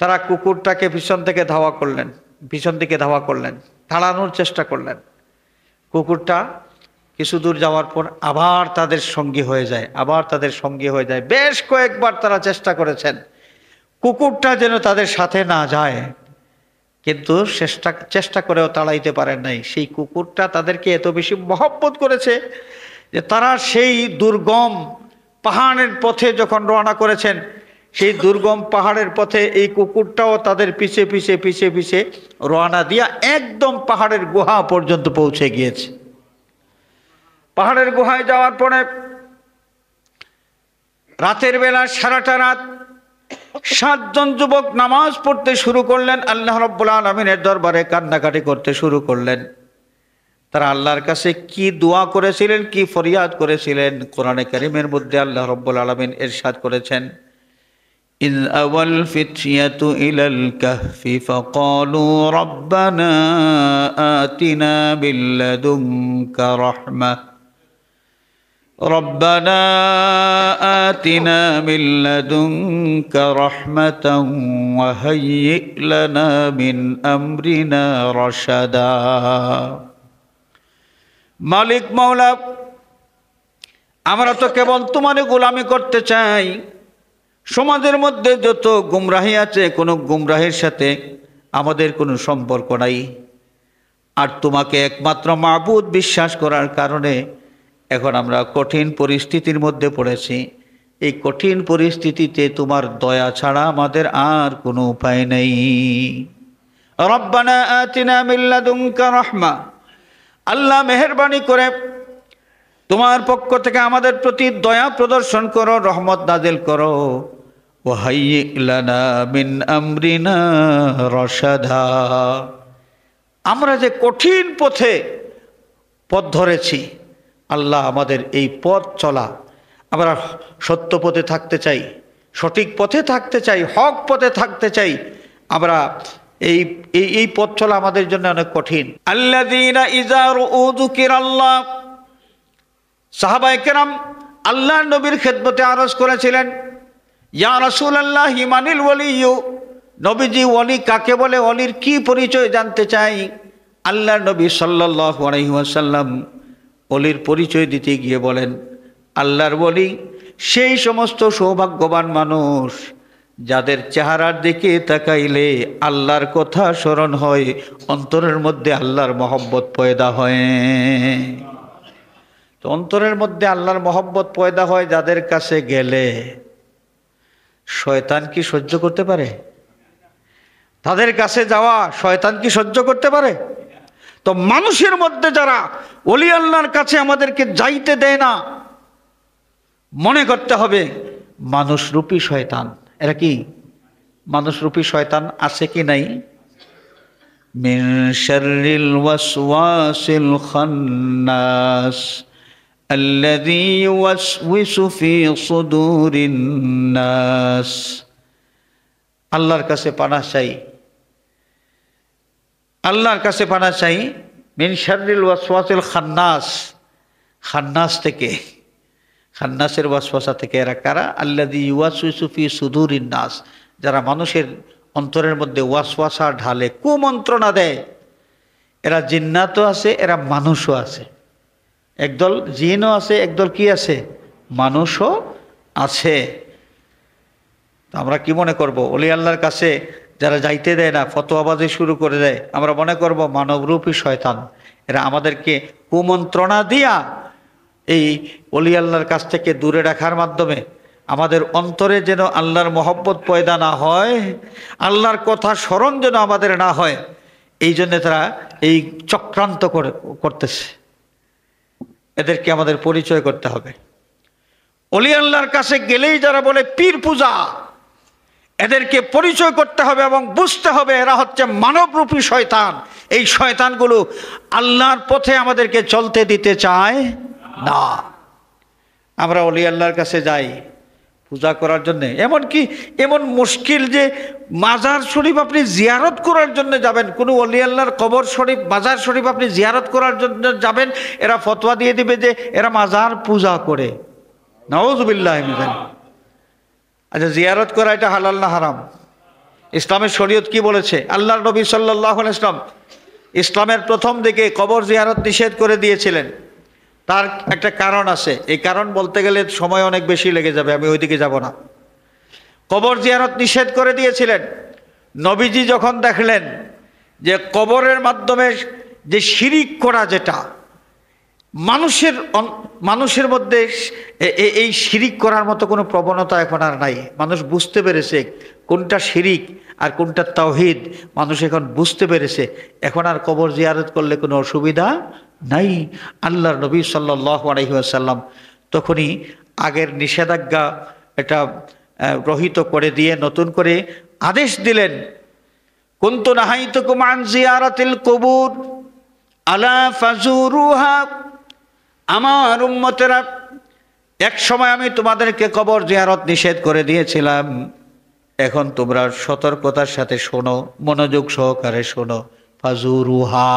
তারা কুকুরটাকে পিছন থেকে ধাওয়া করলেন পিছন দিকে ধাওয়া করলেন তাড়ানোর চেষ্টা করলেন কুকুরটা কিছু দূর যাওয়ার পর আবার তাদের সঙ্গী হয়ে যায় আবার তাদের সঙ্গী হয়ে যায় বেশ কয়েকবার তারা চেষ্টা করেছেন কুকুরটা যেন তাদের সাথে না যায় কিন্তু চেষ্টা চেষ্টা করেও তাড়াইতে পারেন নাই সেই কুকুরটা তাদেরকে এত বেশি মহব্বত করেছে যে তারা সেই দুর্গম পাহাড়ের পথে যখন রওনা করেছেন সেই দুর্গম পাহাড়ের পথে এই কুকুরটাও তাদের পিছে পিছে পিছে পিছে রোয়ানা দিয়া একদম পাহাড়ের গুহা পর্যন্ত পৌঁছে গিয়েছে পাহাড়ের গুহায় যাওয়ার পরে রাতের বেলা সারাটা রাত সাতজন যুবক নামাজ পড়তে শুরু করলেন আল্লাহ রব্বুল আলমিনের দরবারে কান্নাকাটি করতে শুরু করলেন তারা আল্লাহর কাছে কি দোয়া করেছিলেন কি ফরিয়াদ করেছিলেন কোরআনে করিমের মধ্যে আল্লাহ রব্বুল আলমিন এরশাদ করেছেন إذ أوى الفتية إلى الكهف فقالوا ربنا آتنا من لدنك رحمة ربنا آتنا من لدنك رحمة وهيئ لنا من أمرنا رشدا মালিক মৌলা আমরা তো কেবল তোমার গোলামি করতে চাই সমাজের মধ্যে যত গুমরাহি আছে কোনো গুমরাহের সাথে আমাদের কোনো সম্পর্ক নাই আর তোমাকে একমাত্র মাবুদ বিশ্বাস করার কারণে এখন আমরা কঠিন পরিস্থিতির মধ্যে পড়েছি এই কঠিন পরিস্থিতিতে তোমার দয়া ছাড়া আমাদের আর কোনো উপায় নেই রব্বানা আতিনা মিল্লাদুমকা রহমা আল্লাহ মেহরবানি করে তোমার পক্ষ থেকে আমাদের প্রতি দয়া প্রদর্শন করো রহমত নাজেল করো আমরিনা রসাধা আমরা যে কঠিন পথে পথ ধরেছি আল্লাহ আমাদের এই পথ চলা আমরা সত্য পথে থাকতে চাই সঠিক পথে থাকতে চাই হক পথে থাকতে চাই আমরা এই এই এই পথ চলা আমাদের জন্য অনেক কঠিন আল্লাহ সাহাবাহাম আল্লাহ নবীর খেদমতে আরজ করেছিলেন ইয়া রসুল আল্লাহ হিমানিল ওলিউ নবীজি অলি কাকে বলে অলির কি পরিচয় জানতে চাই আল্লাহ নবী সাল্লাহ আলহিহাসাল্লাম অলির পরিচয় দিতে গিয়ে বলেন আল্লাহর বলি সেই সমস্ত সৌভাগ্যবান মানুষ যাদের চেহারার দিকে তাকাইলে আল্লাহর কথা স্মরণ হয় অন্তরের মধ্যে আল্লাহর মহব্বত পয়দা হয় তো অন্তরের মধ্যে আল্লাহর মহব্বত পয়দা হয় যাদের কাছে গেলে শয়তান কি সহ্য করতে পারে তাদের কাছে যাওয়া শয়তান কি সহ্য করতে পারে তো মানুষের মধ্যে যারা অলি আল্লাহর কাছে আমাদেরকে যাইতে দেয় না মনে করতে হবে মানুষরূপী শয়তান এরা কি মানুষরূপী শয়তান আছে কি নাই মিন ওয়াসওয়াসিল খান্নাস الذي يوسوس في صدور الناس আল্লাহর কাছে পানা চাই আল্লাহর কাছে পানা চাই মিন শাররিল ওয়াসওয়াসিল খান্নাস খান্নাস থেকে খান্নাসের ওয়াসওয়াসা থেকে এরা কারা আল্লাদি ইউয়াসুসু ফি সুদুরিন নাস যারা মানুষের অন্তরের মধ্যে ওয়াসওয়াসা ঢালে কুমন্ত্রণা দেয় এরা জিন্নাতও আছে এরা মানুষও আছে একদল জিনও আছে একদল কি আছে মানুষও আছে আমরা কি মনে করব অলি আল্লাহর কাছে যারা যাইতে দেয় না ফতোয়াবাজি শুরু করে দেয় আমরা মনে করব মানবরূপী শয়তান এরা আমাদেরকে কুমন্ত্রণা দিয়া এই অলি আল্লাহর কাছ থেকে দূরে রাখার মাধ্যমে আমাদের অন্তরে যেন আল্লাহর মহব্বত পয়দা না হয় আল্লাহর কথা স্মরণ যেন আমাদের না হয় এই জন্যে তারা এই চক্রান্ত করে করতেছে এদেরকে আমাদের পরিচয় করতে হবে অলি আল্লাহর কাছে গেলেই যারা বলে পীর পূজা এদেরকে পরিচয় করতে হবে এবং বুঝতে হবে এরা হচ্ছে মানবরূপী শয়তান এই শয়তানগুলো আল্লাহর পথে আমাদেরকে চলতে দিতে চায় না আমরা অলি আল্লাহর কাছে যাই পূজা করার জন্যে এমনকি এমন মুশকিল যে মাজার শরীফ আপনি জিয়ারত করার জন্য যাবেন কোনো অলি কবর শরীফ মাজার শরীফ আপনি জিয়ারত করার জন্য যাবেন এরা ফতোয়া দিয়ে দিবে যে এরা মাজার পূজা করে নওয়াজ আচ্ছা জিয়ারত করা এটা হালাল না হারাম ইসলামের শরীয়ত কি বলেছে আল্লাহ নবী সাল্লাহ ইসলাম ইসলামের প্রথম দিকে কবর জিয়ারত নিষেধ করে দিয়েছিলেন তার একটা কারণ আছে এই কারণ বলতে গেলে সময় অনেক বেশি লেগে যাবে আমি ওইদিকে যাব না কবর জিয়ারত নিষেধ করে দিয়েছিলেন নবীজি যখন দেখলেন যে কবরের মাধ্যমে যে শিরিক করা যেটা মানুষের মানুষের মধ্যে এই শিরিক করার মতো কোনো প্রবণতা এখন আর নাই মানুষ বুঝতে পেরেছে কোনটা শিরিক আর কোনটা তাওহিদ মানুষ এখন বুঝতে পেরেছে এখন আর কবর জিয়ারত করলে কোনো অসুবিধা নাই আল্লাহর নবী সাল্লাহ আলহিহাসাল্লাম তখনই আগের নিষেধাজ্ঞা এটা রহিত করে দিয়ে নতুন করে আদেশ দিলেন নাহাই তো কুমান জিয়ারাতিল কবুর আলা ফাজুরুহা আমার উম্মতেরা এক সময় আমি তোমাদেরকে কবর জিয়ারত নিষেধ করে দিয়েছিলাম এখন তোমরা সতর্কতার সাথে শোনো মনোযোগ সহকারে শোনো ফাজুরুহা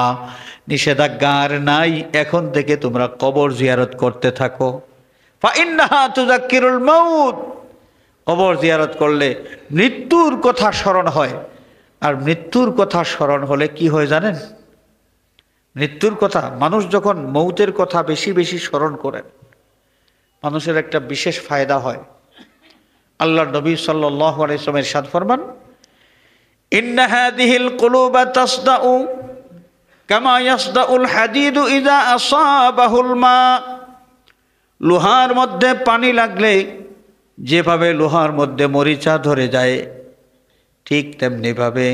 নিষেধাজ্ঞার নাই এখন থেকে তোমরা কবর জিয়ারত করতে থাকো ফাইন্নাহা মাউত কবর জিয়ারত করলে মৃত্যুর কথা স্মরণ হয় আর মৃত্যুর কথা স্মরণ হলে কি হয় জানেন মৃত্যুর কথা মানুষ যখন মৌতের কথা বেশি বেশি স্মরণ করেন মানুষের একটা বিশেষ ফায়দা হয় আল্লাহ নবী সাল্লাহ আলিয়া সাদ ফরমান إن هذه القلوب تصدأ كما يصدأ الحديد إذا أصابه الماء লোহার মধ্যে পানি লাগলে যেভাবে লোহার মধ্যে মরিচা ধরে যায় ঠিক তেমনিভাবে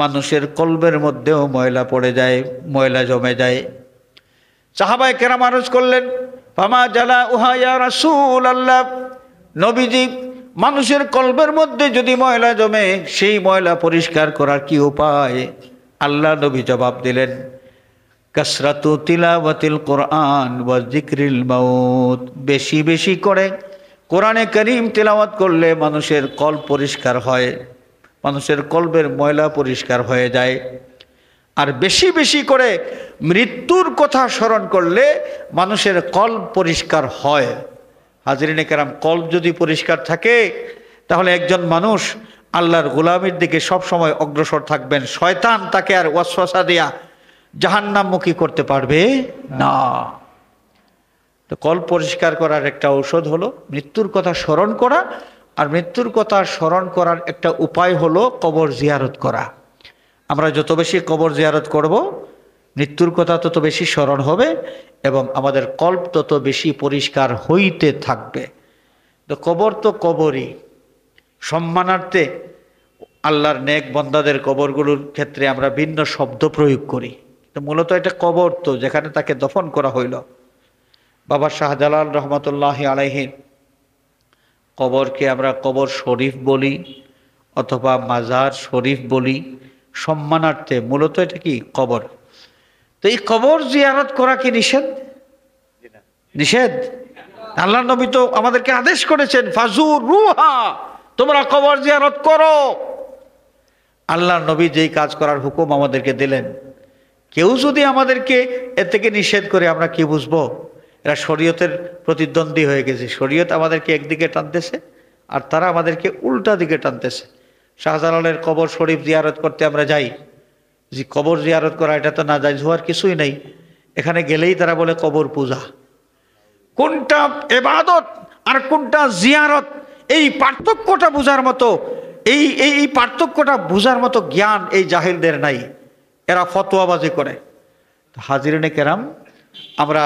মানুষের কলবের মধ্যেও ময়লা পড়ে যায় ময়লা জমে যায় সাহাবাই কেরা মানুষ করলেন ফামা জালা উহায়া রাসুল আল্লাহ নবীজি মানুষের কল্পের মধ্যে যদি ময়লা জমে সেই ময়লা পরিষ্কার করার কি উপায় আল্লাহ নবী জবাব দিলেন কাসরাতু তিলাওয়াতিল কোরআন বা জিক্রিল মাউত বেশি বেশি করে কোরআনে করিম তিলাওয়াত করলে মানুষের কল পরিষ্কার হয় মানুষের কল্পের ময়লা পরিষ্কার হয়ে যায় আর বেশি বেশি করে মৃত্যুর কথা স্মরণ করলে মানুষের কল পরিষ্কার হয় হাজরিনে কেরাম কল যদি পরিষ্কার থাকে তাহলে একজন মানুষ আল্লাহর গোলামের দিকে সব সময় অগ্রসর থাকবেন শয়তান তাকে আর ওয়াসা দেয়া জাহান্নামমুখী করতে পারবে না তো কল পরিষ্কার করার একটা ঔষধ হলো মৃত্যুর কথা স্মরণ করা আর মৃত্যুর কথা স্মরণ করার একটা উপায় হলো কবর জিয়ারত করা আমরা যত বেশি কবর জিয়ারত করব মৃত্যুর কথা তত বেশি স্মরণ হবে এবং আমাদের কল্প তত বেশি পরিষ্কার হইতে থাকবে তো কবর তো কবরই সম্মানার্থে আল্লাহর নেক বন্দাদের কবরগুলোর ক্ষেত্রে আমরা ভিন্ন শব্দ প্রয়োগ করি তো মূলত এটা কবর তো যেখানে তাকে দফন করা হইল বাবা শাহজালাল রহমতুল্লাহ আলাইহিন কবরকে আমরা কবর শরীফ বলি অথবা মাজার শরীফ বলি সম্মানার্থে মূলত এটা কি কবর তো এই কবর জিয়ারত করা কি নিষেধ নিষেধ আল্লাহ নবী তো আমাদেরকে আদেশ করেছেন ফাজুর রুহা তোমরা কবর জিয়ারত করো আল্লাহ নবী যেই কাজ করার হুকুম আমাদেরকে দিলেন কেউ যদি আমাদেরকে এর থেকে নিষেধ করে আমরা কি বুঝব এরা শরীয়তের প্রতিদ্বন্দ্বী হয়ে গেছে শরীয়ত আমাদেরকে একদিকে টানতেছে আর তারা আমাদেরকে উল্টা দিকে টানতেছে শাহজালালের কবর শরীফ জিয়ারত করতে আমরা যাই যে কবর জিয়ারত করা এটা তো না যায় হওয়ার কিছুই নেই এখানে গেলেই তারা বলে কবর পূজা কোনটা এবাদত আর কোনটা জিয়ারত এই পার্থক্যটা বোঝার মতো এই এই এই পার্থক্যটা বোঝার মতো জ্ঞান এই জাহিলদের নাই এরা ফতোয়াবাজি করে হাজিরিনে কেরাম আমরা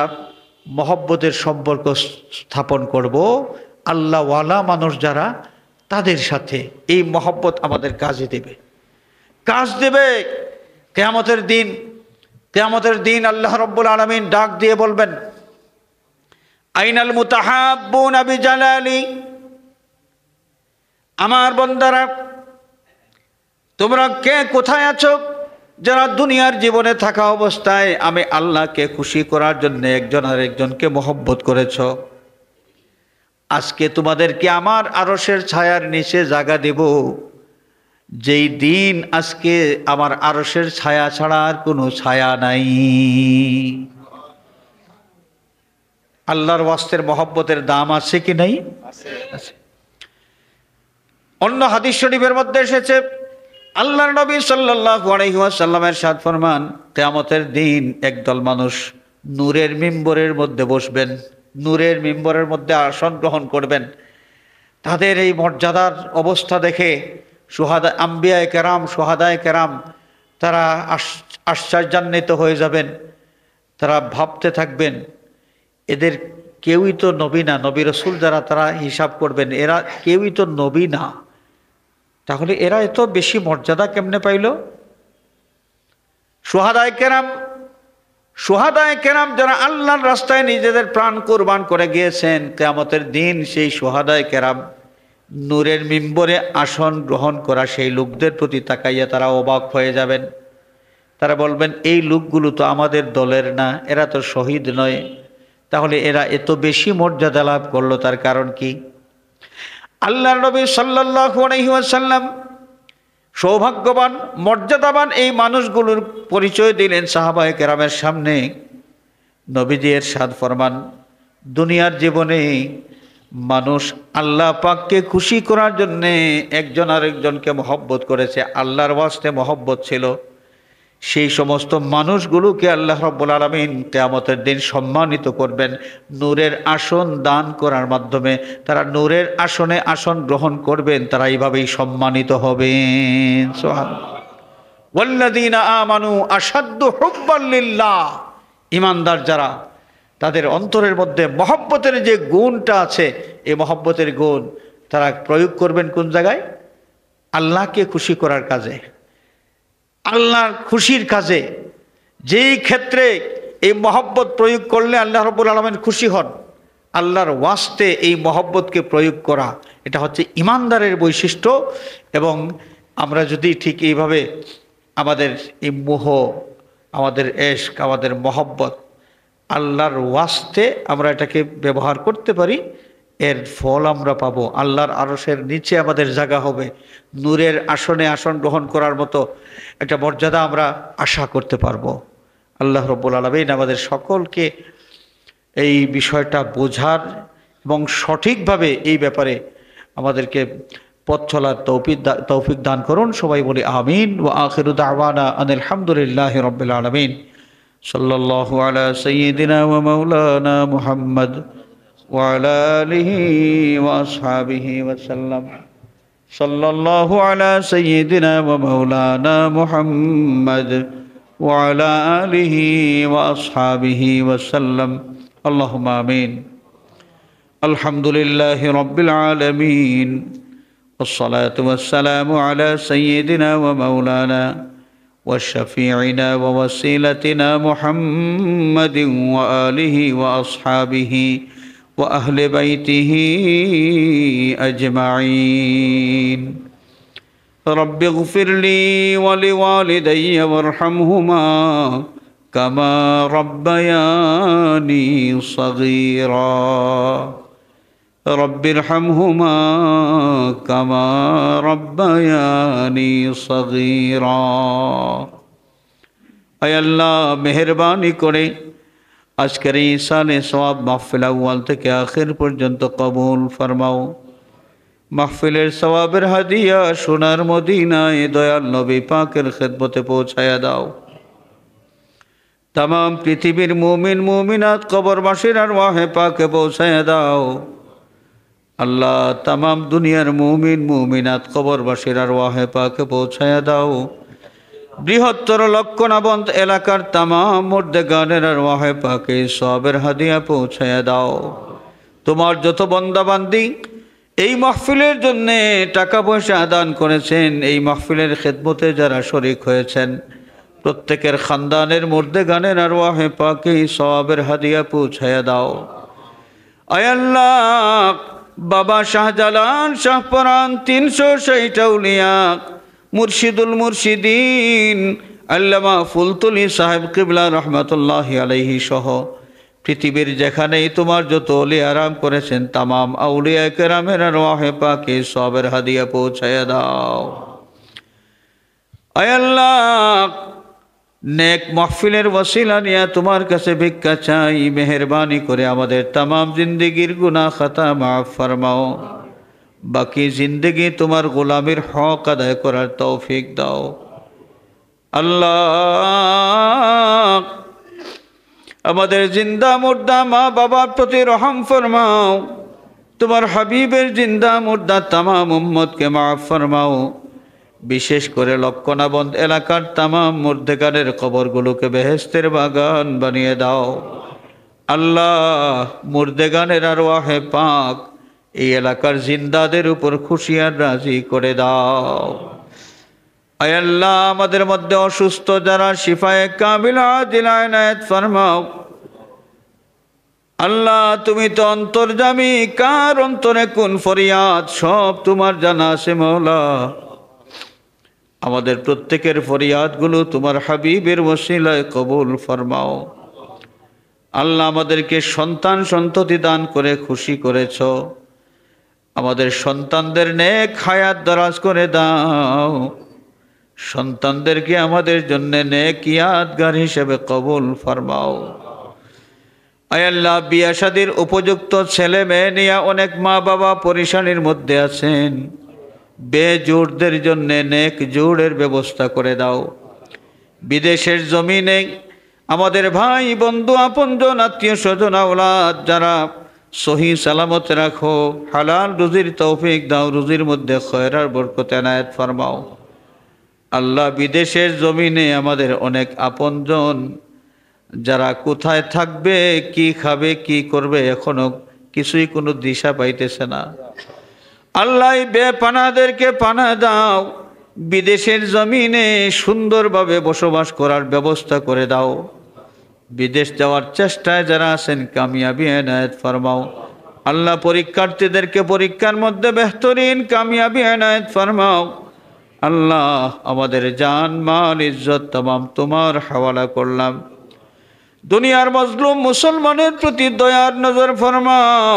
মহব্বতের সম্পর্ক স্থাপন করব আল্লাহওয়ালা মানুষ যারা তাদের সাথে এই মহব্বত আমাদের কাজে দেবে কাজ দেবে কেয়ামতের দিন কেয়ামতের দিন আল্লাহ রব্বুল আলমিন ডাক দিয়ে বলবেন আইনাল মুতাহাবুন আবি জালালি আমার বন্দারা তোমরা কে কোথায় আছো যারা দুনিয়ার জীবনে থাকা অবস্থায় আমি আল্লাহকে খুশি করার জন্য একজন আর একজনকে মহব্বত করেছ আজকে তোমাদেরকে আমার আরসের ছায়ার নিচে জাগা দেব যেই দিন আজকে আমার আরসের ছায়া ছাড়া আর কোনো ছায়া নাই আল্লাহর ওয়াস্তের মহব্বতের দাম আছে কি নাই অন্য হাদিস শরীফের মধ্যে এসেছে আল্লাহর নবী সাল্লাহ আলহিহাসাল্লামের সাদ ফরমান কেয়ামতের দিন একদল মানুষ নূরের মিম্বরের মধ্যে বসবেন নূরের মিম্বরের মধ্যে আসন গ্রহণ করবেন তাদের এই মর্যাদার অবস্থা দেখে সোহাদা আম্বিয়ায় কেরাম সোহাদায় কেরাম তারা আশ্চর্যান্বিত হয়ে যাবেন তারা ভাবতে থাকবেন এদের কেউই তো নবী না নবী রসুল যারা তারা হিসাব করবেন এরা কেউই তো নবী না তাহলে এরা এত বেশি মর্যাদা কেমনে পাইল সোহাদায় কেরাম সোহাদায় কেরাম যারা আল্লাহর রাস্তায় নিজেদের প্রাণ কোরবান করে গিয়েছেন কেয়ামতের দিন সেই সোহাদায় কেরাম নূরের মিম্বরে আসন গ্রহণ করা সেই লোকদের প্রতি তাকাইয়া তারা অবাক হয়ে যাবেন তারা বলবেন এই লোকগুলো তো আমাদের দলের না এরা তো শহীদ নয় তাহলে এরা এত বেশি মর্যাদা লাভ করলো তার কারণ কি আল্লাহ নবী সাল্লাসাল্লাম সৌভাগ্যবান মর্যাদাবান এই মানুষগুলোর পরিচয় দিলেন সাহাবাহ কেরামের সামনে নবীজি এর সাদ ফরমান দুনিয়ার জীবনে মানুষ আল্লাহ পাককে খুশি করার জন্যে একজন আরেকজনকে মহব্বত করেছে আল্লাহর ওয়াস্তে মহব্বত ছিল সেই সমস্ত মানুষগুলোকে আল্লাহ রব্বুল আলমিন কেয়ামতের দিন সম্মানিত করবেন নূরের আসন দান করার মাধ্যমে তারা নূরের আসনে আসন গ্রহণ করবেন তারা এইভাবেই সম্মানিত হবেন ওয়াল্লাদিন আমানু ইমানদার যারা তাদের অন্তরের মধ্যে মহব্বতের যে গুণটা আছে এই মহব্বতের গুণ তারা প্রয়োগ করবেন কোন জায়গায় আল্লাহকে খুশি করার কাজে আল্লাহর খুশির কাজে যেই ক্ষেত্রে এই মহব্বত প্রয়োগ করলে আল্লাহ রবুল আলমেন খুশি হন আল্লাহর ওয়াস্তে এই মহব্বতকে প্রয়োগ করা এটা হচ্ছে ইমানদারের বৈশিষ্ট্য এবং আমরা যদি ঠিক এইভাবে আমাদের এই মোহ আমাদের এশক আমাদের মহব্বত আল্লাহর ওয়াস্তে আমরা এটাকে ব্যবহার করতে পারি এর ফল আমরা পাব আল্লাহর আরসের নিচে আমাদের জায়গা হবে নূরের আসনে আসন গ্রহণ করার মতো একটা মর্যাদা আমরা আশা করতে পারব আল্লাহ রব্বুল আলমিন আমাদের সকলকে এই বিষয়টা বোঝার এবং সঠিকভাবে এই ব্যাপারে আমাদেরকে পথ চলার তৌফিক তৌফিক দান করুন সবাই বলি আমিন ও আখিরুদ্দাওয়ানা আনিল হামদুলিল্লাহ রব্বুল আলমিন صلى الله على سيدنا ومولانا محمد وعلى آله وأصحابه وسلم صلى الله على سيدنا ومولانا محمد وعلى آله وأصحابه وسلم اللهم آمين الحمد لله رب العالمين والصلاة والسلام على سيدنا ومولانا وشفيعنا ووسيلتنا محمد وآله وأصحابه وأهل بيته أجمعين رب اغفر لي ولوالدي وارحمهما كما ربياني صغيراً رب ارحمهما كما ربياني صغيرا আয় আল্লাহ মেহরবানি করে আজকের এই সালে সব মাহফিল আউ্বাল থেকে আখের পর্যন্ত কবুল ফরমাও মাহফিলের সবাবের হাদিয়া সোনার মদিনায় দয়াল নবী পাকের খেদমতে পৌঁছায়া দাও তাম পৃথিবীর মুমিন মুমিনাত মাসির আর ওয়াহে পাকে পৌঁছায়া দাও আল্লাহ তামাম দুনিয়ার মুমিন মুমিনাত কবরবাসীর আর ওয়াহে পাকে পৌঁছায়া দাও বৃহত্তর লক্ষণাবন্ত এলাকার তামাম মর্দে গানের আর ওয়াহে পাকে সবের হাদিয়া পৌঁছায়া দাও তোমার যত বন্দাবান্দি এই মাহফিলের জন্যে টাকা পয়সা আদান করেছেন এই মাহফিলের খেদমতে যারা শরিক হয়েছেন প্রত্যেকের খানদানের মর্দে গানের আর ওয়াহে পাকে সবের হাদিয়া পৌঁছায়া দাও আয়াল্লা বাবা শাহজালাল শাহপরান তিনশো ষাটটা মুর্শিদুল মুর্শিদিন আল্লামা ফুলতলি সাহেব কিবলা রহমতুল্লাহ আলহি সহ পৃথিবীর যেখানেই তোমার যত অলি আরাম করেছেন তামাম আউলিয়া কেরামের রোহে পাকে সবের হাদিয়া পৌঁছায় দাও আয়াল্লাহ নেক মহফিলের ওসিলা নিয়ে তোমার কাছে ভিক্ষা চাই মেহরবানি করে আমাদের তাম জিন্দিগির গুনা খাতা মাফ ফরমাও বাকি জিন্দগি তোমার গোলামির হক আদায় করার তৌফিক দাও আল্লাহ আমাদের জিন্দা মুর্দা মা বাবার প্রতি রহম ফরমাও তোমার হাবিবের জিন্দা মুর্দা তামাম উম্মদকে মাফ ফরমাও বিশেষ করে লক্ষণাবন্ধ এলাকার তামাম মধ্যেকারের কবরগুলোকে বেহেস্তের বাগান বানিয়ে দাও আল্লাহ মুর্দেগানের আর ওয়াহে পাক এই এলাকার জিন্দাদের উপর খুশিয়ার রাজি করে দাও আয়াল্লাহ আমাদের মধ্যে অসুস্থ যারা শিফায়ে কামিলা দিলায়নায়ত ফার্মাও আল্লাহ তুমি তো অন্তর্জামী কার অন্তরে কোন ফরিয়াদ সব তোমার জানা আছে মৌলা আমাদের প্রত্যেকের ফরিয়াদগুলো তোমার হাবিবের মশিলায় কবুল ফরমাও আল্লাহ আমাদেরকে সন্তান সন্ততি দান করে খুশি করেছ আমাদের সন্তানদের নেক হায়াত দরাজ করে দাও সন্তানদেরকে আমাদের জন্য নেক ইয়াদগার হিসেবে কবুল ফরমাও আয়াল্লাহ বিয়া সাদির উপযুক্ত ছেলে মেয়ে নিয়ে অনেক মা বাবা পরিশানির মধ্যে আছেন বেজোরদের জন্যে নেক জোড়ের ব্যবস্থা করে দাও বিদেশের জমিনে আমাদের ভাই বন্ধু আপনজন আত্মীয় স্বজন আওলাদ যারা সহি সালামত রাখো হালাল রুজির তৌফিক দাও রুজির মধ্যে খয়রার বরকত এনায়ত ফরমাও আল্লাহ বিদেশের জমিনে আমাদের অনেক আপনজন যারা কোথায় থাকবে কি খাবে কি করবে এখনও কিছুই কোনো দিশা পাইতেছে না আল্লাহ বেপানাদেরকে পানা দাও বিদেশের জমিনে সুন্দরভাবে বসবাস করার ব্যবস্থা করে দাও বিদেশ যাওয়ার চেষ্টায় যারা আছেন কামিয়াবি এনায়ত ফরমাও আল্লাহ পরীক্ষার্থীদেরকে পরীক্ষার মধ্যে বেহতরিন কামিয়াবি এনায়ত ফরমাও আল্লাহ আমাদের জান মাল ইজ্জত তমাম তোমার হাওয়ালা করলাম দুনিয়ার মজলুম মুসলমানের প্রতি দয়ার নজর ফরমাও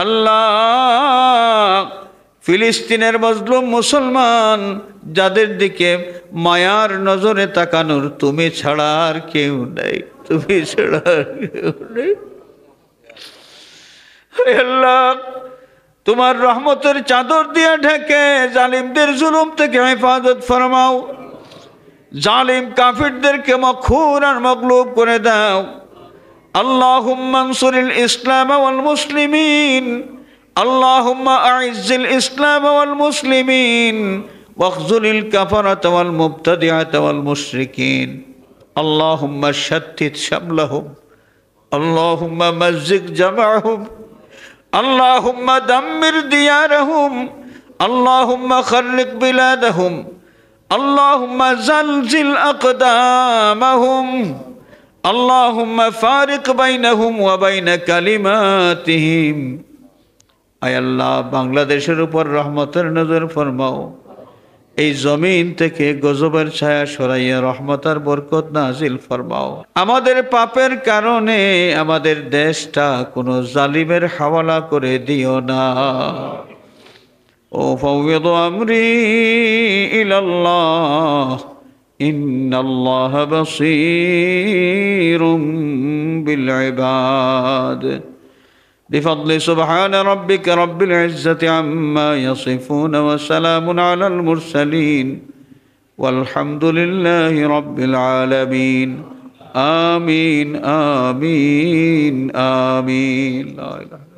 আল্লাহ ফিলিস্তিনের মজলুম মুসলমান যাদের দিকে মায়ার নজরে তাকানোর তুমি ছাড়া আর কেউ নেই তুমি ছাড়া আর কেউ নেই আল্লাহ তোমার রহমতের চাদর দিয়ে ঢেকে জালিমদের জুলুম থেকে হেফাজত ফরমাও জালিম কাফিরদেরকে মখুর আর মকলুব করে দাও اللهم انصر الإسلام والمسلمين اللهم أعز الإسلام والمسلمين واخذل الكفرة والمبتدعة والمشركين اللهم شتت شملهم اللهم مزق جمعهم اللهم دمر ديارهم اللهم خرق بلادهم اللهم زلزل أقدامهم اللهم ফারিক বাইনাহুম ওয়া বাইনা কালিমাতিহিম আয় আল্লাহ বাংলাদেশের উপর রহমতের নজর ফরমাও এই জমিন থেকে গজবের ছায়া সরাইয়া রহমতার বরকত নাজিল ফরমাও আমাদের পাপের কারণে আমাদের দেশটা কোনো জালিমের হাওয়ালা করে দিও না ও ফৌদ আমরি ইলাল্লাহ ان الله بصير بالعباد بفضل سبحان ربك رب العزه عما يصفون وسلام على المرسلين والحمد لله رب العالمين امين امين امين لا اله